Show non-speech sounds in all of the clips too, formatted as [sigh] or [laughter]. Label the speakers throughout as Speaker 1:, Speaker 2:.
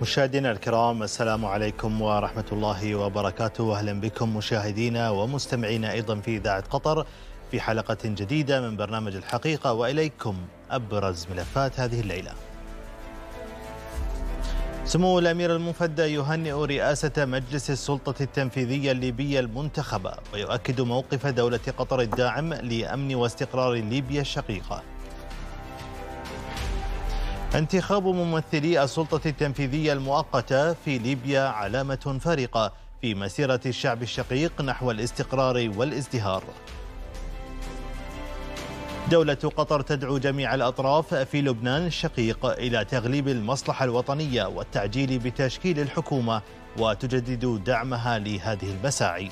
Speaker 1: مشاهدينا الكرام السلام عليكم ورحمة الله وبركاته أهلا بكم مشاهدينا ومستمعينا أيضا في إذاعة قطر في حلقة جديدة من برنامج الحقيقة وإليكم أبرز ملفات هذه الليلة سمو الأمير المفدى يهنئ رئاسة مجلس السلطة التنفيذية الليبية المنتخبة ويؤكد موقف دولة قطر الداعم لأمن واستقرار ليبيا الشقيقة انتخاب ممثلي السلطة التنفيذية المؤقتة في ليبيا علامة فارقة في مسيرة الشعب الشقيق نحو الاستقرار والازدهار دولة قطر تدعو جميع الأطراف في لبنان الشقيق إلى تغليب المصلحة الوطنية والتعجيل بتشكيل الحكومة وتجدد دعمها لهذه المساعي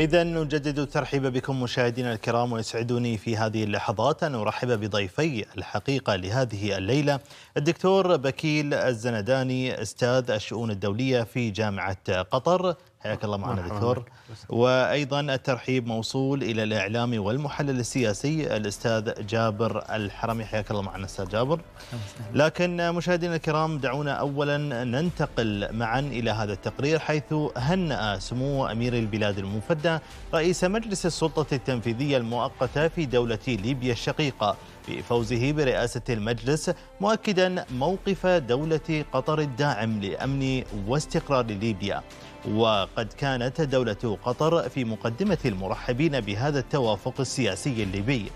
Speaker 1: إذا نجدد الترحيب بكم مشاهدينا الكرام ويسعدني في هذه اللحظات أن أرحب بضيفي الحقيقة لهذه الليلة الدكتور بكيل الزنداني أستاذ الشؤون الدولية في جامعة قطر حياك الله معنا دكتور وايضا الترحيب موصول الى الاعلامي والمحلل السياسي الاستاذ جابر الحرمي حياك الله معنا استاذ جابر لكن مشاهدينا الكرام دعونا اولا ننتقل معا الى هذا التقرير حيث هنأ سمو امير البلاد المفدى رئيس مجلس السلطه التنفيذيه المؤقته في دوله ليبيا الشقيقه بفوزه برئاسة المجلس مؤكدا موقف دولة قطر الداعم لأمن واستقرار ليبيا وقد كانت دولة قطر في مقدمة المرحبين بهذا التوافق السياسي الليبي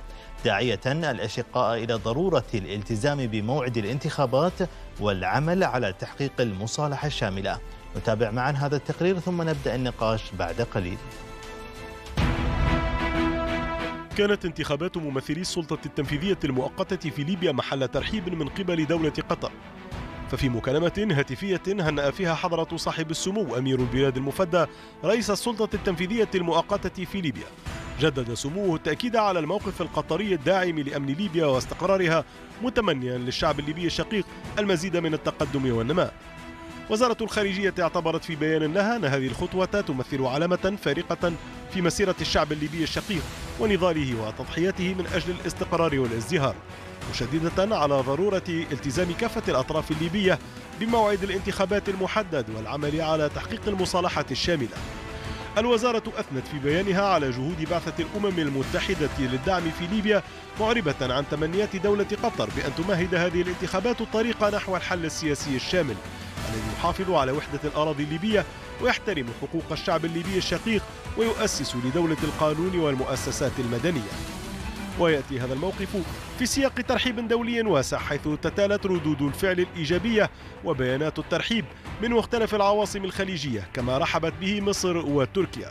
Speaker 1: داعية الأشقاء إلى ضرورة الالتزام بموعد الانتخابات والعمل على تحقيق المصالحة الشاملة نتابع معا هذا التقرير ثم نبدأ النقاش بعد قليل
Speaker 2: كانت انتخابات ممثلي السلطة التنفيذية المؤقتة في ليبيا محل ترحيب من قبل دولة قطر ففي مكالمة هاتفية هنأ فيها حضرة صاحب السمو أمير البلاد المفدى رئيس السلطة التنفيذية المؤقتة في ليبيا جدد سموه التأكيد على الموقف القطري الداعم لأمن ليبيا واستقرارها متمنيا للشعب الليبي الشقيق المزيد من التقدم والنماء وزارة الخارجية اعتبرت في بيان لها أن هذه الخطوة تمثل علامة فارقة في مسيرة الشعب الليبي الشقيق ونضاله وتضحياته من أجل الاستقرار والازدهار مشددة على ضرورة التزام كافة الأطراف الليبية بموعد الانتخابات المحدد والعمل على تحقيق المصالحة الشاملة الوزارة أثنت في بيانها على جهود بعثة الأمم المتحدة للدعم في ليبيا معربة عن تمنيات دولة قطر بأن تمهد هذه الانتخابات الطريق نحو الحل السياسي الشامل الذي يحافظ على وحدة الأراضي الليبية ويحترم حقوق الشعب الليبي الشقيق ويؤسس لدولة القانون والمؤسسات المدنية ويأتي هذا الموقف في سياق ترحيب دولي واسع حيث تتالت ردود الفعل الإيجابية وبيانات الترحيب من مختلف العواصم الخليجية كما رحبت به مصر وتركيا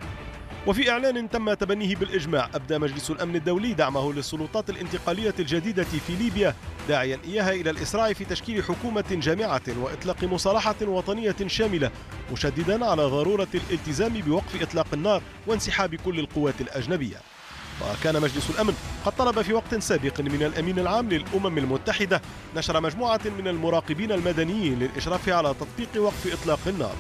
Speaker 2: وفي إعلان تم تبنيه بالإجماع أبدى مجلس الأمن الدولي دعمه للسلطات الانتقالية الجديدة في ليبيا داعيا إياها إلى الإسراع في تشكيل حكومة جامعة وإطلاق مصالحة وطنية شاملة مشددا على ضرورة الالتزام بوقف إطلاق النار وانسحاب كل القوات الأجنبية وكان مجلس الأمن قد طلب في وقت سابق من الأمين العام للأمم المتحدة نشر مجموعة من المراقبين المدنيين للإشراف على تطبيق وقف إطلاق النار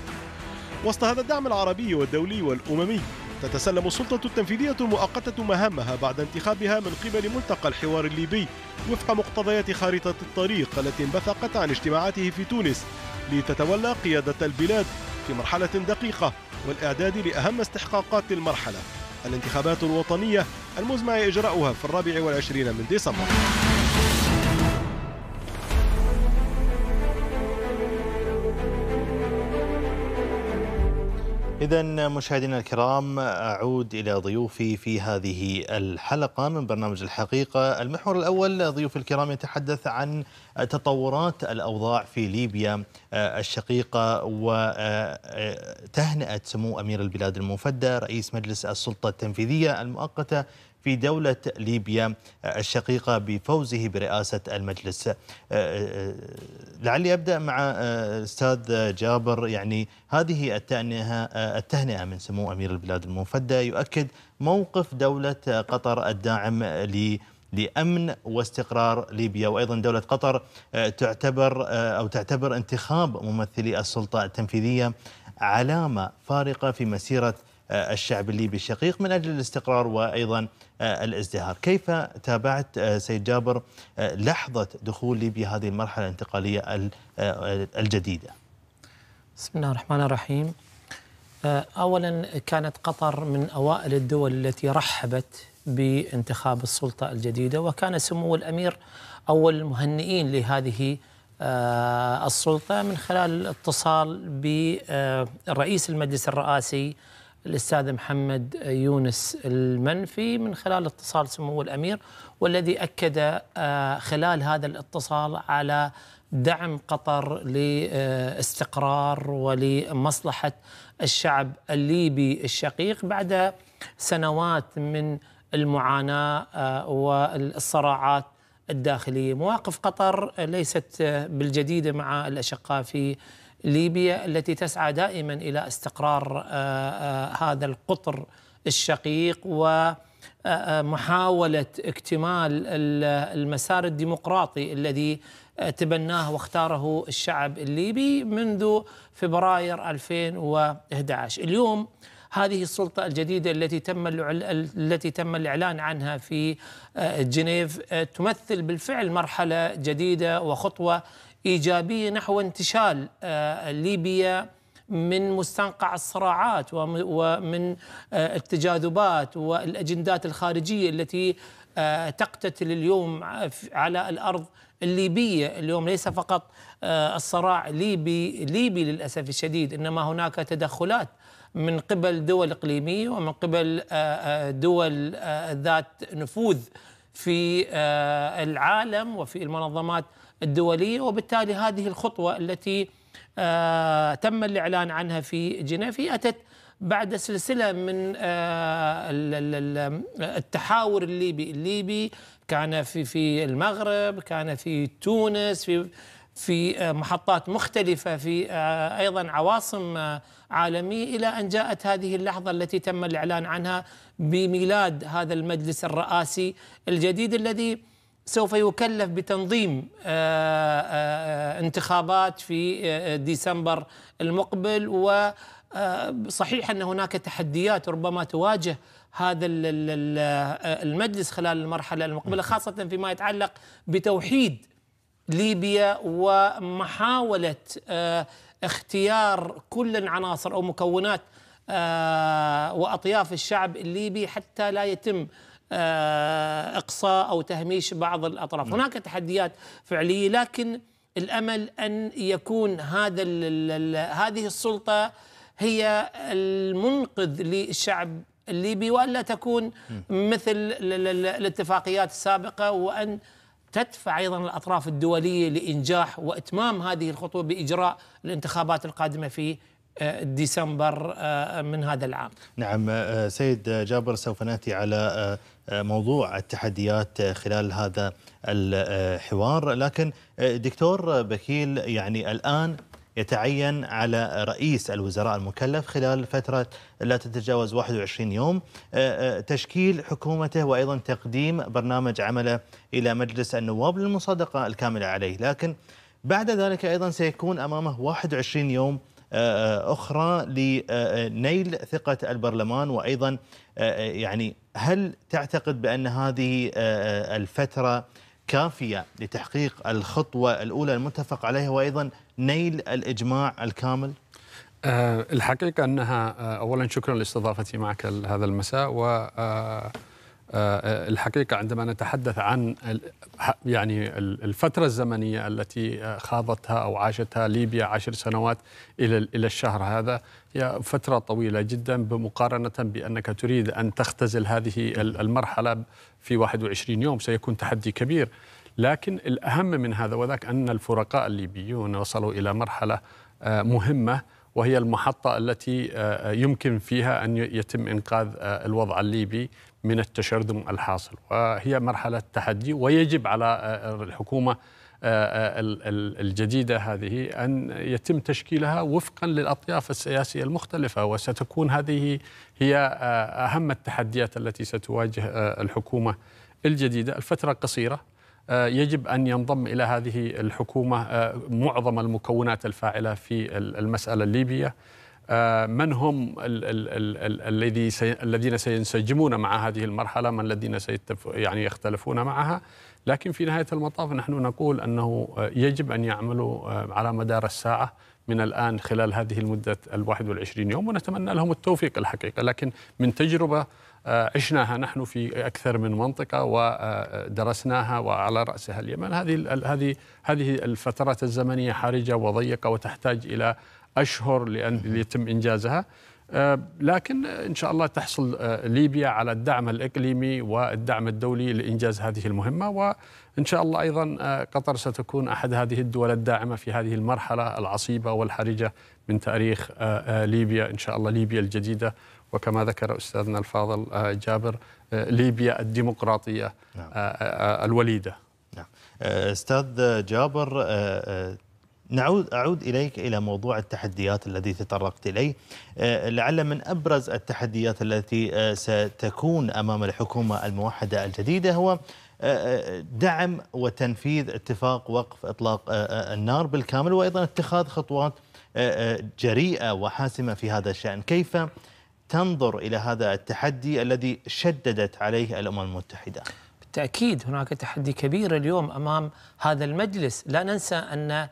Speaker 2: وسط هذا الدعم العربي والدولي والأممي تتسلم السلطة التنفيذية المؤقتة مهامها بعد انتخابها من قبل ملتقى الحوار الليبي وفق مقتضيات خارطة الطريق التي انبثقت عن اجتماعاته في تونس لتتولى قيادة البلاد في مرحلة دقيقة والإعداد لأهم استحقاقات المرحلة الانتخابات الوطنية المزمع إجراؤها في الرابع والعشرين من ديسمبر
Speaker 1: إذا مشاهدينا الكرام أعود إلى ضيوفي في هذه الحلقة من برنامج الحقيقة المحور الأول ضيوف الكرام يتحدث عن تطورات الأوضاع في ليبيا آه، الشقيقة وتهنئة آه، آه، سمو أمير البلاد المفدى رئيس مجلس السلطة التنفيذية المؤقتة في دولة ليبيا الشقيقة بفوزه برئاسة المجلس آه، آه، لعلي أبدأ مع آه، أستاذ جابر يعني هذه التهنئة التهنئة من سمو أمير البلاد المفدى يؤكد موقف دولة قطر الداعم ل لامن واستقرار ليبيا وايضا دوله قطر تعتبر او تعتبر انتخاب ممثلي السلطه التنفيذيه علامه فارقه في مسيره آه، الشعب الليبي الشقيق من أجل الاستقرار وأيضا آه، الازدهار كيف تابعت آه، سيد جابر لحظة دخول ليبيا هذه المرحلة الانتقالية الجديدة
Speaker 3: بسم الله الرحمن الرحيم أولا كانت قطر من أوائل الدول التي رحبت بانتخاب السلطة الجديدة وكان سمو الأمير أول المهنئين لهذه السلطة من خلال الاتصال برئيس المجلس الرئاسي الاستاذ محمد يونس المنفي من خلال اتصال سمو الامير والذي اكد آه، خلال هذا الاتصال على دعم قطر لاستقرار ولمصلحه الشعب الليبي الشقيق بعد سنوات من المعاناه آه، والصراعات الداخليه، مواقف قطر ليست آه، بالجديده مع الاشقاء في ليبيا التي تسعى دائما الى استقرار آه، آه، هذا القطر الشقيق ومحاوله آه، اكتمال المسار الديمقراطي الذي تبناه واختاره الشعب الليبي منذ فبراير 2011 اليوم هذه السلطة الجديدة التي تم التي تم الإعلان عنها في جنيف تمثل بالفعل مرحلة جديدة وخطوة إيجابية نحو انتشال آه، ليبيا من مستنقع الصراعات ومن آه، التجاذبات والأجندات الخارجية التي آه، تقتتل اليوم على الأرض الليبية اليوم ليس فقط الصراع ليبي ليبي للأسف الشديد إنما هناك تدخلات من قبل دول إقليمية ومن قبل دول ذات نفوذ في العالم وفي المنظمات الدولية وبالتالي هذه الخطوة التي آه، تم الإعلان عنها في جنيف هي أتت بعد سلسلة من آه، التحاور الليبي الليبي كان في في المغرب كان في تونس في في آه، محطات مختلفة في أيضا عواصم عالمية إلى أن جاءت هذه اللحظة التي تم الإعلان عنها بميلاد هذا المجلس الرئاسي الجديد الذي سوف يكلف بتنظيم آه، آه، آه، انتخابات في ديسمبر المقبل و صحيح ان هناك تحديات ربما تواجه هذا المجلس خلال المرحله المقبله نعم. خاصه فيما يتعلق بتوحيد ليبيا ومحاوله اختيار كل العناصر او مكونات واطياف الشعب الليبي حتى لا يتم آه، اقصاء او تهميش بعض الاطراف، نعم. هناك تحديات فعليه لكن الامل ان يكون هذا هذه السلطه هي المنقذ للشعب الليبي والا تكون مثل الاتفاقيات السابقه وان تدفع ايضا الاطراف الدوليه لانجاح واتمام هذه الخطوه باجراء الانتخابات القادمه في آه، ديسمبر آه، من هذا العام
Speaker 1: نعم آه، سيد جابر سوف ناتي على موضوع التحديات خلال هذا الحوار لكن دكتور بكيل يعني الآن يتعين على رئيس الوزراء المكلف خلال فترة لا تتجاوز 21 يوم تشكيل حكومته وأيضا تقديم برنامج عمله إلى مجلس النواب للمصادقة الكاملة عليه لكن بعد ذلك أيضا سيكون أمامه 21 يوم اخرى لنيل ثقه البرلمان وايضا يعني هل تعتقد بان هذه آه، الفتره كافيه لتحقيق الخطوه الاولى المتفق عليها وايضا نيل
Speaker 4: الاجماع الكامل؟ آه، الحقيقه انها آه، اولا شكرا لاستضافتي معك هذا المساء و آه، الحقيقه عندما نتحدث عن يعني الفتره الزمنيه التي آه، خاضتها او عاشتها ليبيا عشر سنوات الى الى الشهر هذا هي فتره طويله جدا بمقارنه بانك تريد ان تختزل هذه المرحله في 21 يوم سيكون تحدي كبير لكن الاهم من هذا وذاك ان الفرقاء الليبيون وصلوا الى مرحله آه، مهمه وهي المحطة التي يمكن فيها أن يتم إنقاذ الوضع الليبي من التشرذم الحاصل وهي مرحلة تحدي ويجب على آه، آه، الحكومة آه، الجديدة هذه أن يتم تشكيلها وفقا للأطياف السياسية المختلفة وستكون هذه هي أهم التحديات التي ستواجه الحكومة الجديدة الفترة قصيرة يجب أن ينضم إلى هذه الحكومة معظم المكونات الفاعلة في المسألة الليبية آه، من هم الذي الذين سينسجمون مع هذه المرحله من الذين سيتف يعني يختلفون معها لكن في نهايه المطاف نحن نقول انه آه، يجب ان يعملوا آه، على مدار الساعه من الان خلال هذه المده ال 21 يوم ونتمنى لهم التوفيق الحقيقه لكن من تجربه عشناها نحن في اكثر من منطقه ودرسناها وعلى راسها اليمن هذه هذه هذه الفترات الزمنيه حرجه وضيقه وتحتاج الى أشهر لأن يتم إنجازها آه، لكن إن شاء الله تحصل آه، ليبيا على الدعم الإقليمي والدعم الدولي لإنجاز هذه المهمة وإن شاء الله أيضا آه، قطر ستكون أحد هذه الدول الداعمة في هذه المرحلة العصيبة والحرجة من تاريخ ليبيا إن شاء الله ليبيا الجديدة وكما ذكر أستاذنا الفاضل جابر ليبيا الديمقراطية نعم. الوليدة نعم. أستاذ جابر نعود أعود
Speaker 1: إليك إلى موضوع التحديات الذي تطرقت إليه آه، لعل من أبرز التحديات التي آه، ستكون أمام الحكومة الموحدة الجديدة هو آه، دعم وتنفيذ اتفاق وقف إطلاق النار بالكامل وأيضا اتخاذ خطوات جريئة وحاسمة في هذا الشأن كيف تنظر إلى هذا التحدي الذي شددت عليه الأمم المتحدة؟
Speaker 3: بالتأكيد هناك تحدي كبير اليوم أمام هذا المجلس لا ننسى أن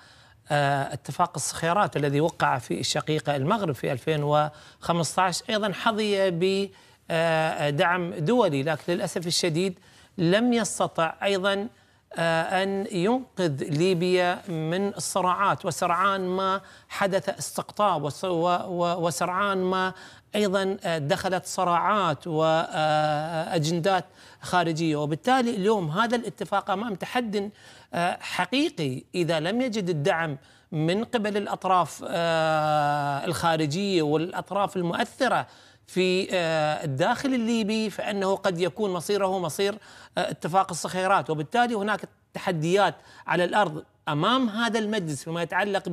Speaker 3: آه، اتفاق الصخيرات الذي وقع في الشقيقة المغرب في 2015 أيضا حظي بدعم آه، دولي لكن للأسف الشديد لم يستطع أيضا آه، أن ينقذ ليبيا من الصراعات وسرعان ما حدث استقطاب وسرعان ما أيضا دخلت صراعات وأجندات خارجية وبالتالي اليوم هذا الاتفاق أمام تحد حقيقي اذا لم يجد الدعم من قبل الاطراف آه، الخارجيه والاطراف المؤثره في آه، الداخل الليبي فانه قد يكون مصيره مصير آه، اتفاق الصخيرات وبالتالي هناك تحديات على الارض امام هذا المجلس فيما يتعلق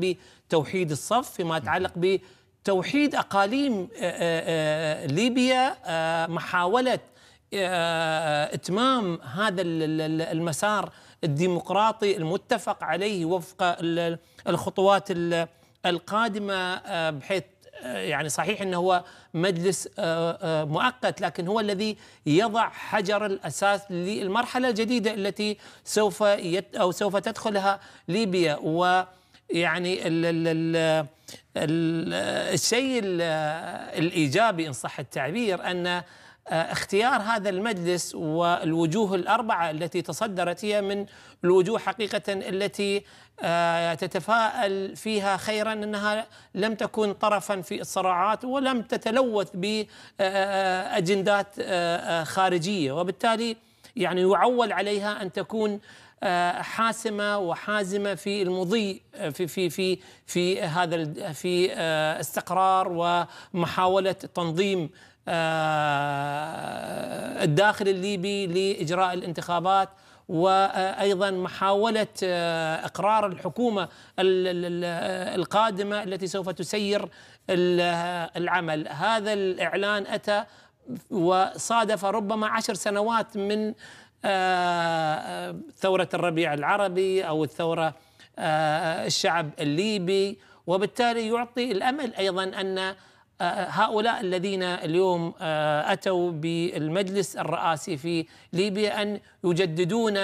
Speaker 3: بتوحيد الصف فيما يتعلق بتوحيد اقاليم ليبيا محاوله اتمام هذا المسار الديمقراطي المتفق عليه وفق الخطوات القادمه آه، بحيث آه، يعني صحيح انه هو مجلس آه، مؤقت لكن هو الذي يضع حجر الاساس للمرحله الجديده التي سوف يت او سوف تدخلها ليبيا ويعني ال ال ال الشيء الايجابي ان صح التعبير ان آه، اختيار هذا المجلس والوجوه الاربعه التي تصدرت هي من الوجوه حقيقه التي آه، تتفائل فيها خيرا انها لم تكن طرفا في الصراعات ولم تتلوث باجندات آه، خارجيه وبالتالي يعني يعول عليها ان تكون حاسمه وحازمه في المضي في في في في هذا في استقرار ومحاوله تنظيم آه، الداخل الليبي لاجراء الانتخابات وايضا محاوله آه، اقرار الحكومه القادمه التي سوف تسير العمل هذا الاعلان اتى وصادف ربما عشر سنوات من آه، ثوره الربيع العربي او الثوره الشعب الليبي وبالتالي يعطي الامل ايضا ان هؤلاء الذين اليوم آه، اتوا بالمجلس الرئاسي في ليبيا ان يجددون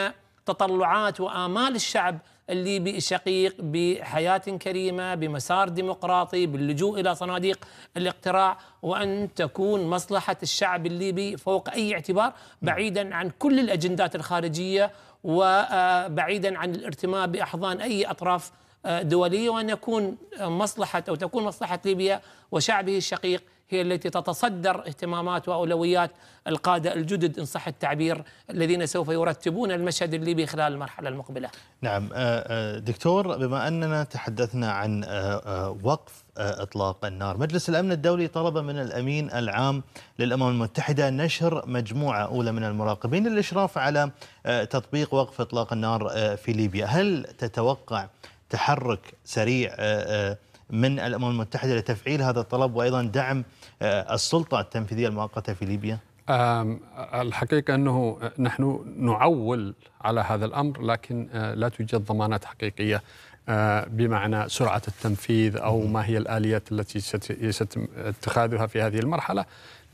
Speaker 3: تطلعات وامال الشعب الليبي الشقيق بحياة كريمة بمسار ديمقراطي باللجوء إلى صناديق الاقتراع وأن تكون مصلحة الشعب الليبي فوق أي اعتبار بعيدا عن كل الأجندات الخارجية وبعيدا آه، عن الارتماء بأحضان أي أطراف دولية وأن يكون مصلحة أو تكون مصلحة ليبيا وشعبه الشقيق هي التي تتصدر اهتمامات وأولويات القادة الجدد إن صح التعبير الذين سوف يرتبون المشهد الليبي خلال المرحلة المقبلة
Speaker 1: نعم آه، آه، دكتور بما أننا تحدثنا عن آه، وقف إطلاق النار مجلس الأمن الدولي طلب من الأمين العام للأمم المتحدة نشر مجموعة أولى من المراقبين للإشراف على تطبيق وقف إطلاق النار في ليبيا هل تتوقع تحرك سريع آه، آه، من الامم المتحده لتفعيل هذا الطلب وايضا دعم آه، السلطه التنفيذيه المؤقته في ليبيا؟
Speaker 4: الحقيقه انه نحن نعول على هذا الامر لكن لا توجد ضمانات حقيقيه بمعنى سرعه التنفيذ او ما هي الاليات التي سيتم اتخاذها في هذه المرحله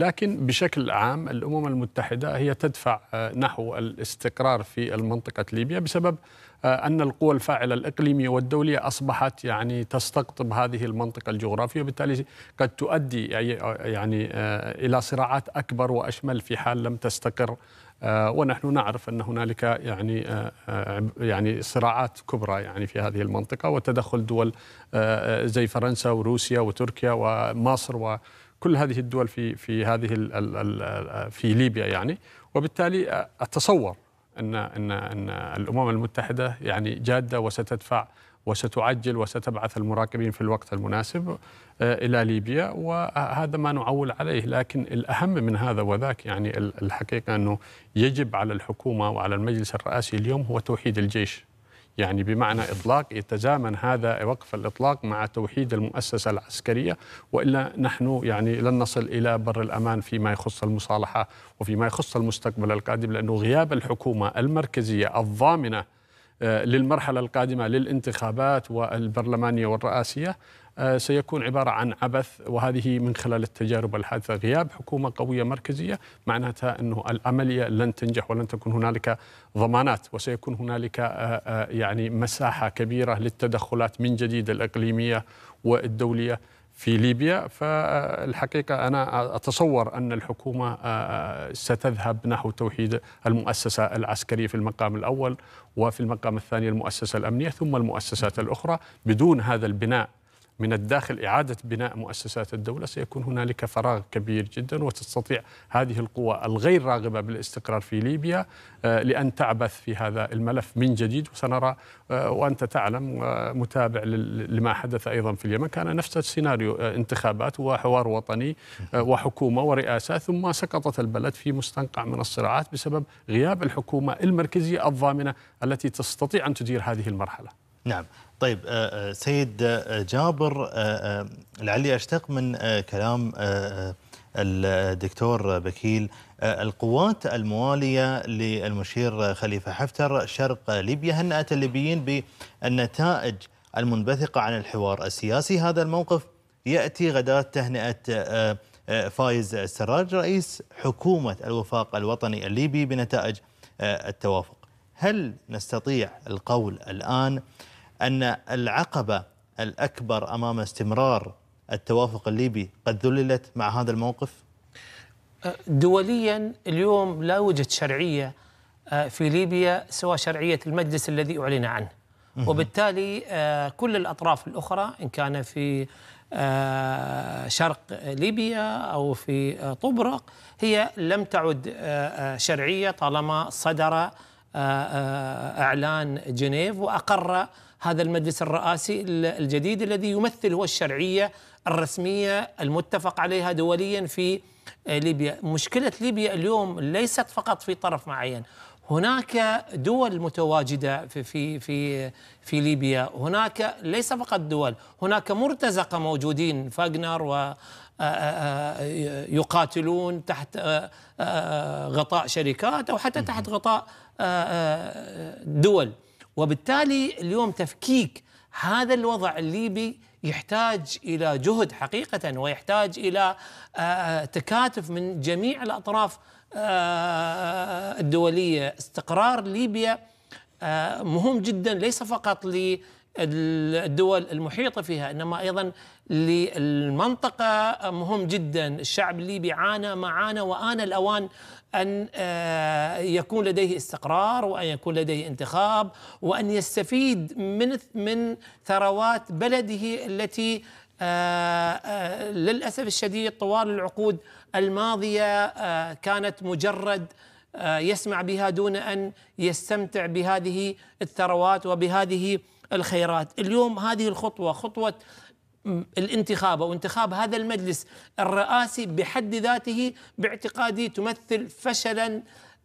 Speaker 4: لكن بشكل عام الامم المتحده هي تدفع نحو الاستقرار في المنطقه ليبيا بسبب آه، ان القوى الفاعله الاقليميه والدوليه اصبحت يعني تستقطب هذه المنطقه الجغرافيه وبالتالي قد تؤدي يعني, يعني، آه، الى صراعات اكبر واشمل في حال لم تستقر آه، ونحن نعرف ان هنالك يعني يعني صراعات كبرى يعني في هذه المنطقه وتدخل دول زي فرنسا وروسيا وتركيا ومصر و كل هذه الدول في في هذه الـ الـ في ليبيا يعني وبالتالي اتصور ان ان ان الامم المتحده يعني جاده وستدفع وستعجل وستبعث المراقبين في الوقت المناسب آه، الى ليبيا وهذا ما نعول عليه لكن الاهم من هذا وذاك يعني الحقيقه انه يجب على الحكومه وعلى المجلس الرئاسي اليوم هو توحيد الجيش يعني بمعنى إطلاق يتزامن هذا وقف الإطلاق مع توحيد المؤسسة العسكرية وإلا نحن يعني لن نصل إلى بر الأمان فيما يخص المصالحة وفيما يخص المستقبل القادم لأنه غياب الحكومة المركزية الضامنة آه، للمرحلة القادمة للانتخابات والبرلمانية والرئاسية آه، سيكون عبارة عن عبث وهذه من خلال التجارب الحادثة غياب حكومة قوية مركزية معناتها أنه العملية لن تنجح ولن تكون هنالك ضمانات وسيكون هنالك آه، آه، يعني مساحة كبيرة للتدخلات من جديد الإقليمية والدولية في ليبيا فالحقيقة أنا أتصور أن الحكومة ستذهب نحو توحيد المؤسسة العسكرية في المقام الأول وفي المقام الثاني المؤسسة الأمنية ثم المؤسسات الأخرى بدون هذا البناء من الداخل إعادة بناء مؤسسات الدولة سيكون هنالك فراغ كبير جدا وتستطيع هذه القوى الغير راغبة بالاستقرار في ليبيا آه، لأن تعبث في هذا الملف من جديد وسنرى آه، وأنت تعلم آه، متابع لما حدث أيضا في اليمن كان نفس السيناريو انتخابات وحوار وطني وحكومة ورئاسة ثم سقطت البلد في مستنقع من الصراعات بسبب غياب الحكومة المركزية الضامنة التي تستطيع أن تدير هذه المرحلة
Speaker 1: نعم طيب آه، آه، سيد آه، جابر لعلي أشتق من كلام الدكتور بكيل القوات الموالية للمشير خليفة حفتر شرق ليبيا هنأت الليبيين بالنتائج المنبثقة عن الحوار السياسي هذا الموقف يأتي غداة تهنئة فايز السراج رئيس حكومة الوفاق الوطني الليبي بنتائج التوافق هل نستطيع القول الآن أن العقبة الأكبر أمام استمرار التوافق الليبي قد ذللت مع هذا الموقف؟
Speaker 3: دوليا اليوم لا وجد شرعية آه، في ليبيا سوى شرعية المجلس الذي أعلن عنه وبالتالي آه، كل الأطراف الأخرى إن كان في آه، شرق ليبيا أو في طبرق هي لم تعد شرعية طالما صدر اعلان جنيف واقر هذا المجلس الرئاسي الجديد الذي يمثل هو الشرعيه الرسميه المتفق عليها دوليا في آه، ليبيا مشكله ليبيا اليوم ليست فقط في طرف معين هناك دول متواجدة في في في في ليبيا، هناك ليس فقط دول، هناك مرتزقة موجودين فاغنر و آه، آه، يقاتلون تحت غطاء شركات او حتى تحت غطاء دول. وبالتالي اليوم تفكيك هذا الوضع الليبي يحتاج الى جهد حقيقه ويحتاج الى آه، آه، تكاتف من جميع الاطراف آه، الدوليه استقرار ليبيا مهم جدا ليس فقط للدول المحيطه فيها انما ايضا للمنطقة مهم جدا الشعب الليبي عانى معانا وآن الأوان أن آه، يكون لديه استقرار وأن يكون لديه انتخاب وأن يستفيد من من ثروات بلده التي آه، آه، للأسف الشديد طوال العقود الماضية كانت مجرد يسمع بها دون أن يستمتع بهذه الثروات وبهذه الخيرات اليوم هذه الخطوة خطوة الانتخاب او انتخاب هذا المجلس الرئاسي بحد ذاته باعتقادي تمثل فشلا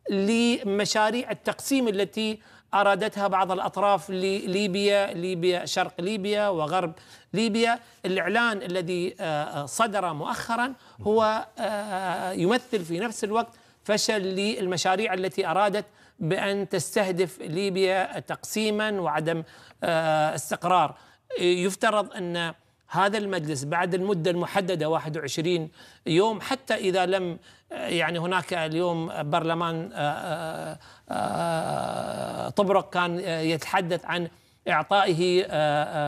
Speaker 3: لمشاريع التقسيم التي ارادتها بعض الاطراف لليبيا ليبيا شرق ليبيا وغرب ليبيا الاعلان الذي آه، آه، صدر مؤخرا هو آه، يمثل في نفس الوقت فشل للمشاريع التي ارادت بان تستهدف ليبيا تقسيما وعدم استقرار يفترض ان هذا المجلس بعد المدة المحددة 21 يوم حتى إذا لم يعني هناك اليوم برلمان آه، آه، آه، طبرق كان يتحدث عن إعطائه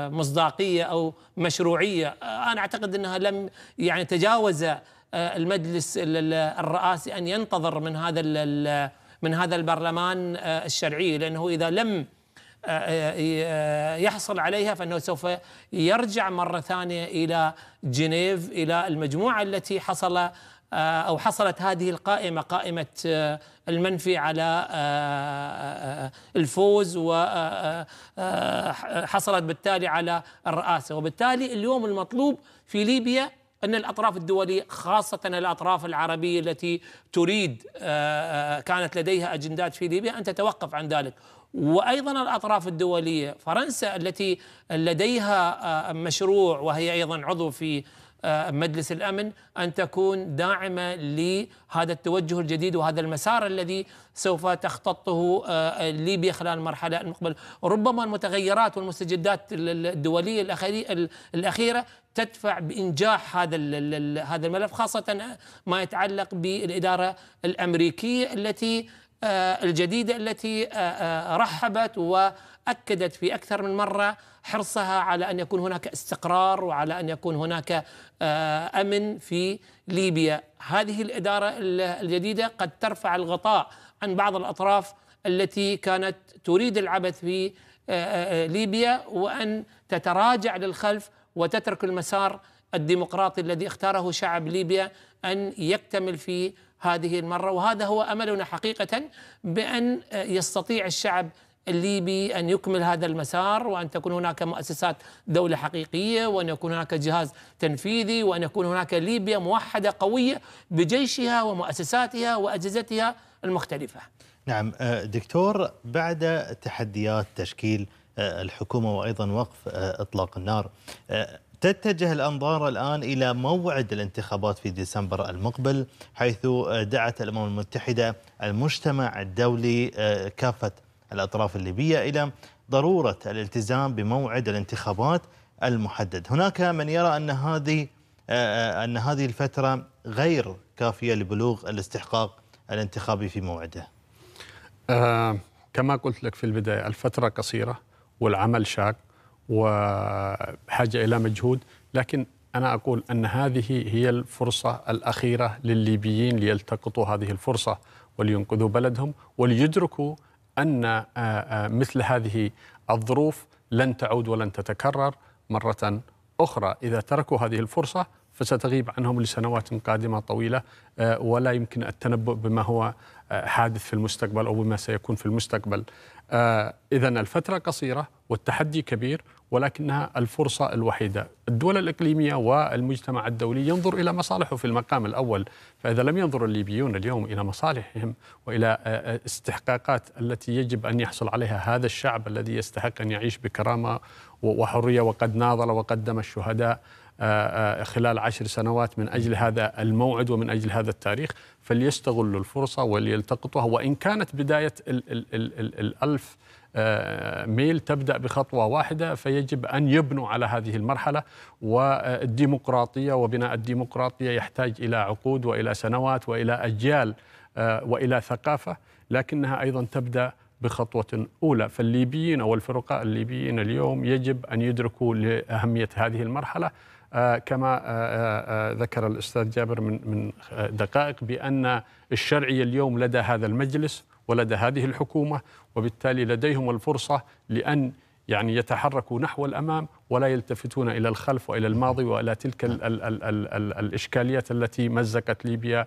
Speaker 3: مصداقية أو مشروعية أنا أعتقد أنها لم يعني تجاوز المجلس الرئاسي أن ينتظر من هذا من هذا البرلمان الشرعي لأنه إذا لم آه، آه، آه، يحصل عليها فانه سوف يرجع مره ثانيه الى جنيف الى المجموعه التي حصل او حصلت هذه القائمه قائمه المنفي على الفوز وحصلت بالتالي على الرئاسه وبالتالي اليوم المطلوب في ليبيا ان الاطراف الدوليه خاصه الاطراف العربيه التي تريد كانت لديها اجندات في ليبيا ان تتوقف عن ذلك وايضا الاطراف الدوليه، فرنسا التي لديها آه، مشروع وهي ايضا عضو في آه، مجلس الامن ان تكون داعمه لهذا التوجه الجديد وهذا المسار الذي سوف تختطه آه، ليبيا خلال المرحله المقبله، ربما المتغيرات والمستجدات الدوليه الاخيره تدفع بانجاح هذا هذا الملف خاصه ما يتعلق بالاداره الامريكيه التي آه، الجديدة التي آه، آه، رحبت وأكدت في أكثر من مرة حرصها على أن يكون هناك استقرار وعلى أن يكون هناك أمن في ليبيا هذه الإدارة الجديدة قد ترفع الغطاء عن بعض الأطراف التي كانت تريد العبث في ليبيا وأن تتراجع للخلف وتترك المسار الديمقراطي الذي اختاره شعب ليبيا ان يكتمل في هذه المره وهذا هو املنا حقيقه بان يستطيع الشعب الليبي ان يكمل هذا المسار وان تكون هناك مؤسسات دوله حقيقيه وان يكون هناك جهاز تنفيذي وان يكون هناك ليبيا موحده قويه بجيشها ومؤسساتها واجهزتها المختلفه.
Speaker 1: نعم آه، دكتور بعد تحديات تشكيل آه، الحكومه وايضا وقف آه، اطلاق النار تتجه الأنظار الآن إلى موعد الانتخابات في ديسمبر المقبل حيث دعت الأمم المتحدة المجتمع الدولي آه، كافة الأطراف الليبية إلى ضرورة الالتزام بموعد الانتخابات المحدد هناك من يرى أن هذه آه، آه، أن هذه الفترة غير كافية لبلوغ الاستحقاق الانتخابي في
Speaker 4: موعده آه كما قلت لك في البداية الفترة قصيرة والعمل شاق وحاجه الى مجهود لكن انا اقول ان هذه هي الفرصه الاخيره للليبيين ليلتقطوا هذه الفرصه ولينقذوا بلدهم وليدركوا ان آه، آه، مثل هذه الظروف لن تعود ولن تتكرر مره اخرى اذا تركوا هذه الفرصه فستغيب عنهم لسنوات قادمة طويلة آه، ولا يمكن التنبؤ بما هو حادث في المستقبل أو بما سيكون في المستقبل إذا الفترة قصيرة والتحدي كبير ولكنها الفرصة الوحيدة الدول الإقليمية والمجتمع الدولي ينظر إلى مصالحه في المقام الأول فإذا لم ينظر الليبيون اليوم إلى مصالحهم وإلى آه، آه، استحقاقات التي يجب أن يحصل عليها هذا الشعب الذي يستحق أن يعيش بكرامة وحرية وقد ناضل وقدم الشهداء آه، خلال عشر سنوات من أجل هذا الموعد ومن أجل هذا التاريخ فليستغلوا الفرصة وليلتقطوها وإن كانت بداية الألف آه، ميل تبدا بخطوه واحده فيجب ان يبنوا على هذه المرحله والديمقراطيه وبناء الديمقراطيه يحتاج الى عقود والى سنوات والى اجيال آه، والى ثقافه لكنها ايضا تبدا بخطوة أولى فالليبيين أو الفرقاء الليبيين اليوم يجب أن يدركوا لأهمية هذه المرحلة آه، كما ذكر الأستاذ جابر من دقائق بأن الشرعية اليوم لدى هذا المجلس ولدى هذه الحكومة وبالتالي لديهم الفرصة لأن يعني يتحركوا نحو الامام ولا يلتفتون الى الخلف والى الماضي والى تلك الـ الـ الـ الـ الـ الاشكاليات التي مزقت ليبيا آه،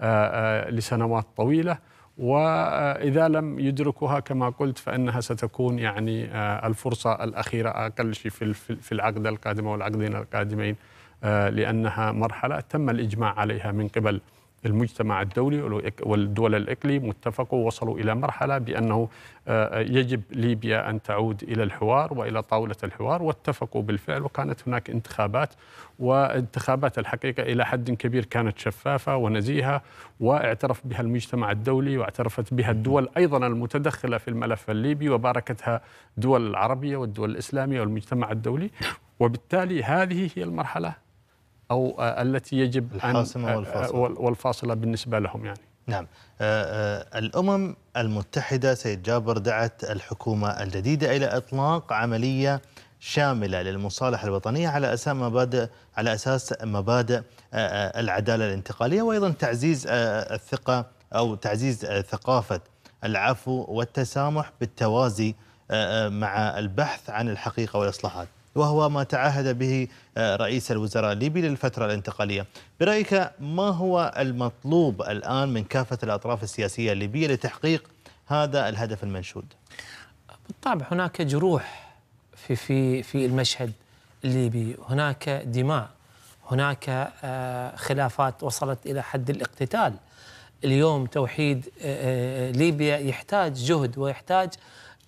Speaker 4: آه، لسنوات طويله واذا لم يدركها كما قلت فانها ستكون يعني آه، الفرصه الاخيره اقل شيء في في العقد القادم والعقدين القادمين لانها مرحله تم الاجماع عليها من قبل المجتمع الدولي والدول الاقليم متفقوا وصلوا إلى مرحلة بأنه آه، يجب ليبيا أن تعود إلى الحوار وإلى طاولة الحوار واتفقوا بالفعل وكانت هناك انتخابات وانتخابات الحقيقة إلى حد كبير كانت شفافة ونزيهة واعترف بها المجتمع الدولي واعترفت بها الدول أيضا المتدخلة في الملف الليبي وباركتها الدول العربية والدول الإسلامية والمجتمع الدولي وبالتالي هذه هي المرحلة او آه، التي يجب الحاسمة ان آه، والفاصلة. آه، والفاصله بالنسبه
Speaker 1: لهم يعني نعم الامم المتحده سيد جابر دعت الحكومه الجديده الى اطلاق عمليه شامله للمصالحه الوطنيه على اساس مبادئ على اساس مبادئ العداله الانتقاليه وايضا تعزيز الثقه او تعزيز ثقافه العفو والتسامح بالتوازي مع البحث عن الحقيقه والاصلاحات وهو ما تعهد به آه، رئيس الوزراء الليبي للفترة الانتقالية برأيك ما هو المطلوب الآن من كافة الأطراف السياسية الليبية لتحقيق هذا الهدف المنشود
Speaker 3: بالطبع هناك جروح في في في المشهد الليبي هناك دماء هناك آه، خلافات وصلت الى حد الاقتتال اليوم توحيد آه، ليبيا يحتاج جهد ويحتاج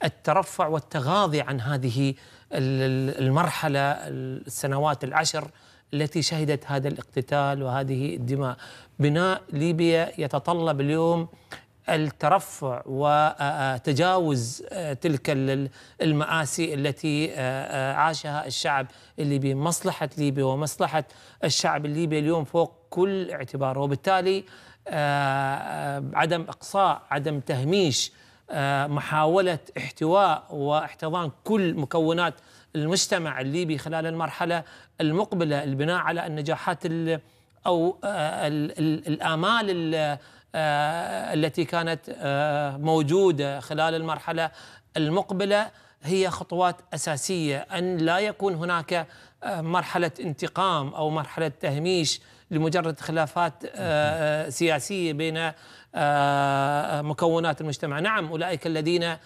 Speaker 3: الترفع والتغاضي عن هذه المرحلة السنوات العشر التي شهدت هذا الاقتتال وهذه الدماء بناء ليبيا يتطلب اليوم الترفع وتجاوز آه، تلك المآسي التي آه، آه، عاشها الشعب الليبي مصلحة ليبيا ومصلحة الشعب الليبي اليوم فوق كل اعتبار وبالتالي عدم إقصاء عدم تهميش آه، محاولة احتواء واحتضان كل مكونات المجتمع الليبي خلال المرحلة المقبلة البناء على النجاحات أو آه، الآمال آه، التي كانت موجودة خلال المرحلة المقبلة هي خطوات أساسية أن لا يكون هناك مرحلة انتقام أو مرحلة تهميش لمجرد خلافات سياسية بين آه، آه، مكونات المجتمع نعم أولئك الذين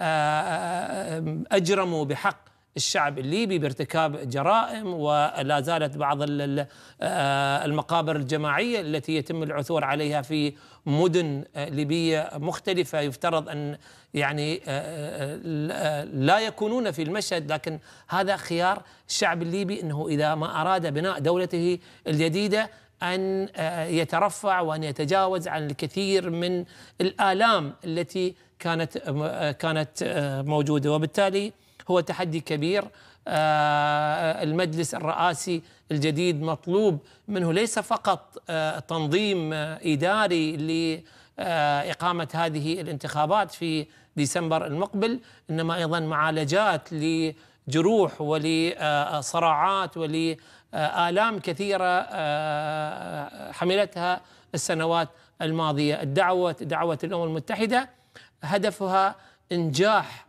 Speaker 3: آه، أجرموا بحق الشعب الليبي بارتكاب جرائم ولا زالت بعض المقابر الجماعيه التي يتم العثور عليها في مدن ليبيه مختلفه يفترض ان يعني لا يكونون في المشهد لكن هذا خيار الشعب الليبي انه اذا ما اراد بناء دولته الجديده أن آه، يترفع وأن يتجاوز عن الكثير من الآلام التي كانت آه، كانت آه، موجودة وبالتالي هو تحدي كبير المجلس الرئاسي الجديد مطلوب منه ليس فقط تنظيم إداري لإقامة هذه الانتخابات في ديسمبر المقبل إنما أيضا معالجات لجروح ولصراعات ولصراعات آه، آلام كثيرة آه، آه، حملتها السنوات الماضية الدعوة دعوة الأمم المتحدة هدفها إنجاح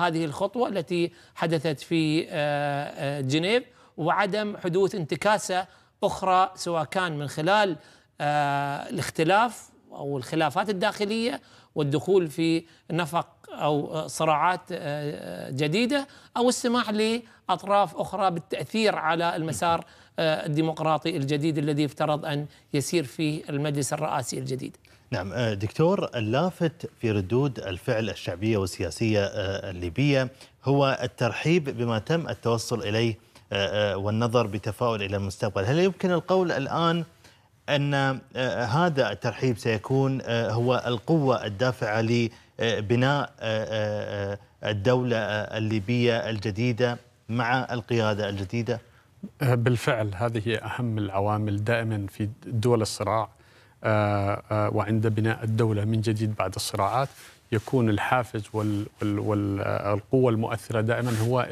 Speaker 3: هذه الخطوة التي حدثت في جنيف وعدم حدوث انتكاسة أخرى سواء كان من خلال الاختلاف أو الخلافات الداخلية والدخول في نفق أو صراعات آه، جديدة أو السماح لأطراف أخرى بالتأثير على المسار آه، الديمقراطي الجديد الذي يفترض أن يسير فيه المجلس الرئاسي الجديد
Speaker 1: نعم آه، دكتور اللافت في ردود الفعل الشعبية والسياسية الليبية هو الترحيب بما تم التوصل إليه والنظر بتفاؤل إلى المستقبل هل يمكن القول الآن أن آه، هذا الترحيب سيكون آه، هو القوة الدافعة لبناء آه،
Speaker 4: الدولة الليبية الجديدة مع القيادة الجديدة؟ بالفعل هذه هي أهم العوامل دائما في دول الصراع وعند بناء الدولة من جديد بعد الصراعات يكون الحافز والقوة المؤثرة دائما هو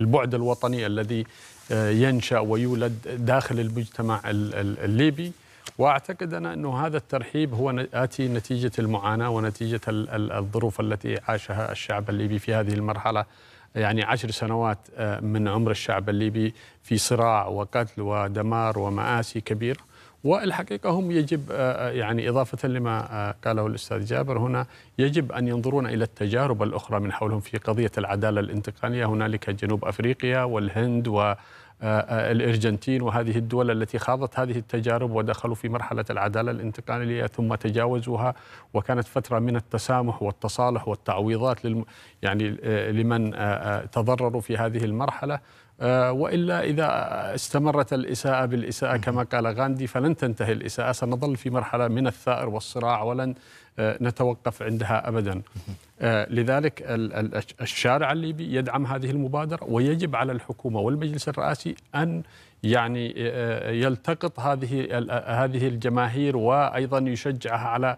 Speaker 4: البعد الوطني الذي آه، ينشا ويولد داخل المجتمع الليبي واعتقد انا انه هذا الترحيب هو اتي نتيجه المعاناه ونتيجه الظروف التي عاشها الشعب الليبي في هذه المرحله يعني عشر سنوات آه، من عمر الشعب الليبي في صراع وقتل ودمار ومآسي كبيره والحقيقه هم يجب آه، آه، يعني اضافه لما آه، قاله الاستاذ جابر هنا يجب ان ينظرون الى التجارب الاخرى من حولهم في قضيه العداله الانتقاليه هنالك جنوب افريقيا والهند و الارجنتين وهذه الدول التي خاضت هذه التجارب ودخلوا في مرحله العداله الانتقاليه ثم تجاوزوها وكانت فتره من التسامح والتصالح والتعويضات للم يعني لمن تضرروا في هذه المرحله آه، والا اذا استمرت الاساءه بالاساءه كما قال غاندي فلن تنتهي الاساءه سنظل في مرحله من الثائر والصراع ولن آه، نتوقف عندها ابدا. آه، لذلك الشارع الليبي يدعم هذه المبادره ويجب على الحكومه والمجلس الرئاسي ان يعني يلتقط هذه هذه الجماهير وايضا يشجعها على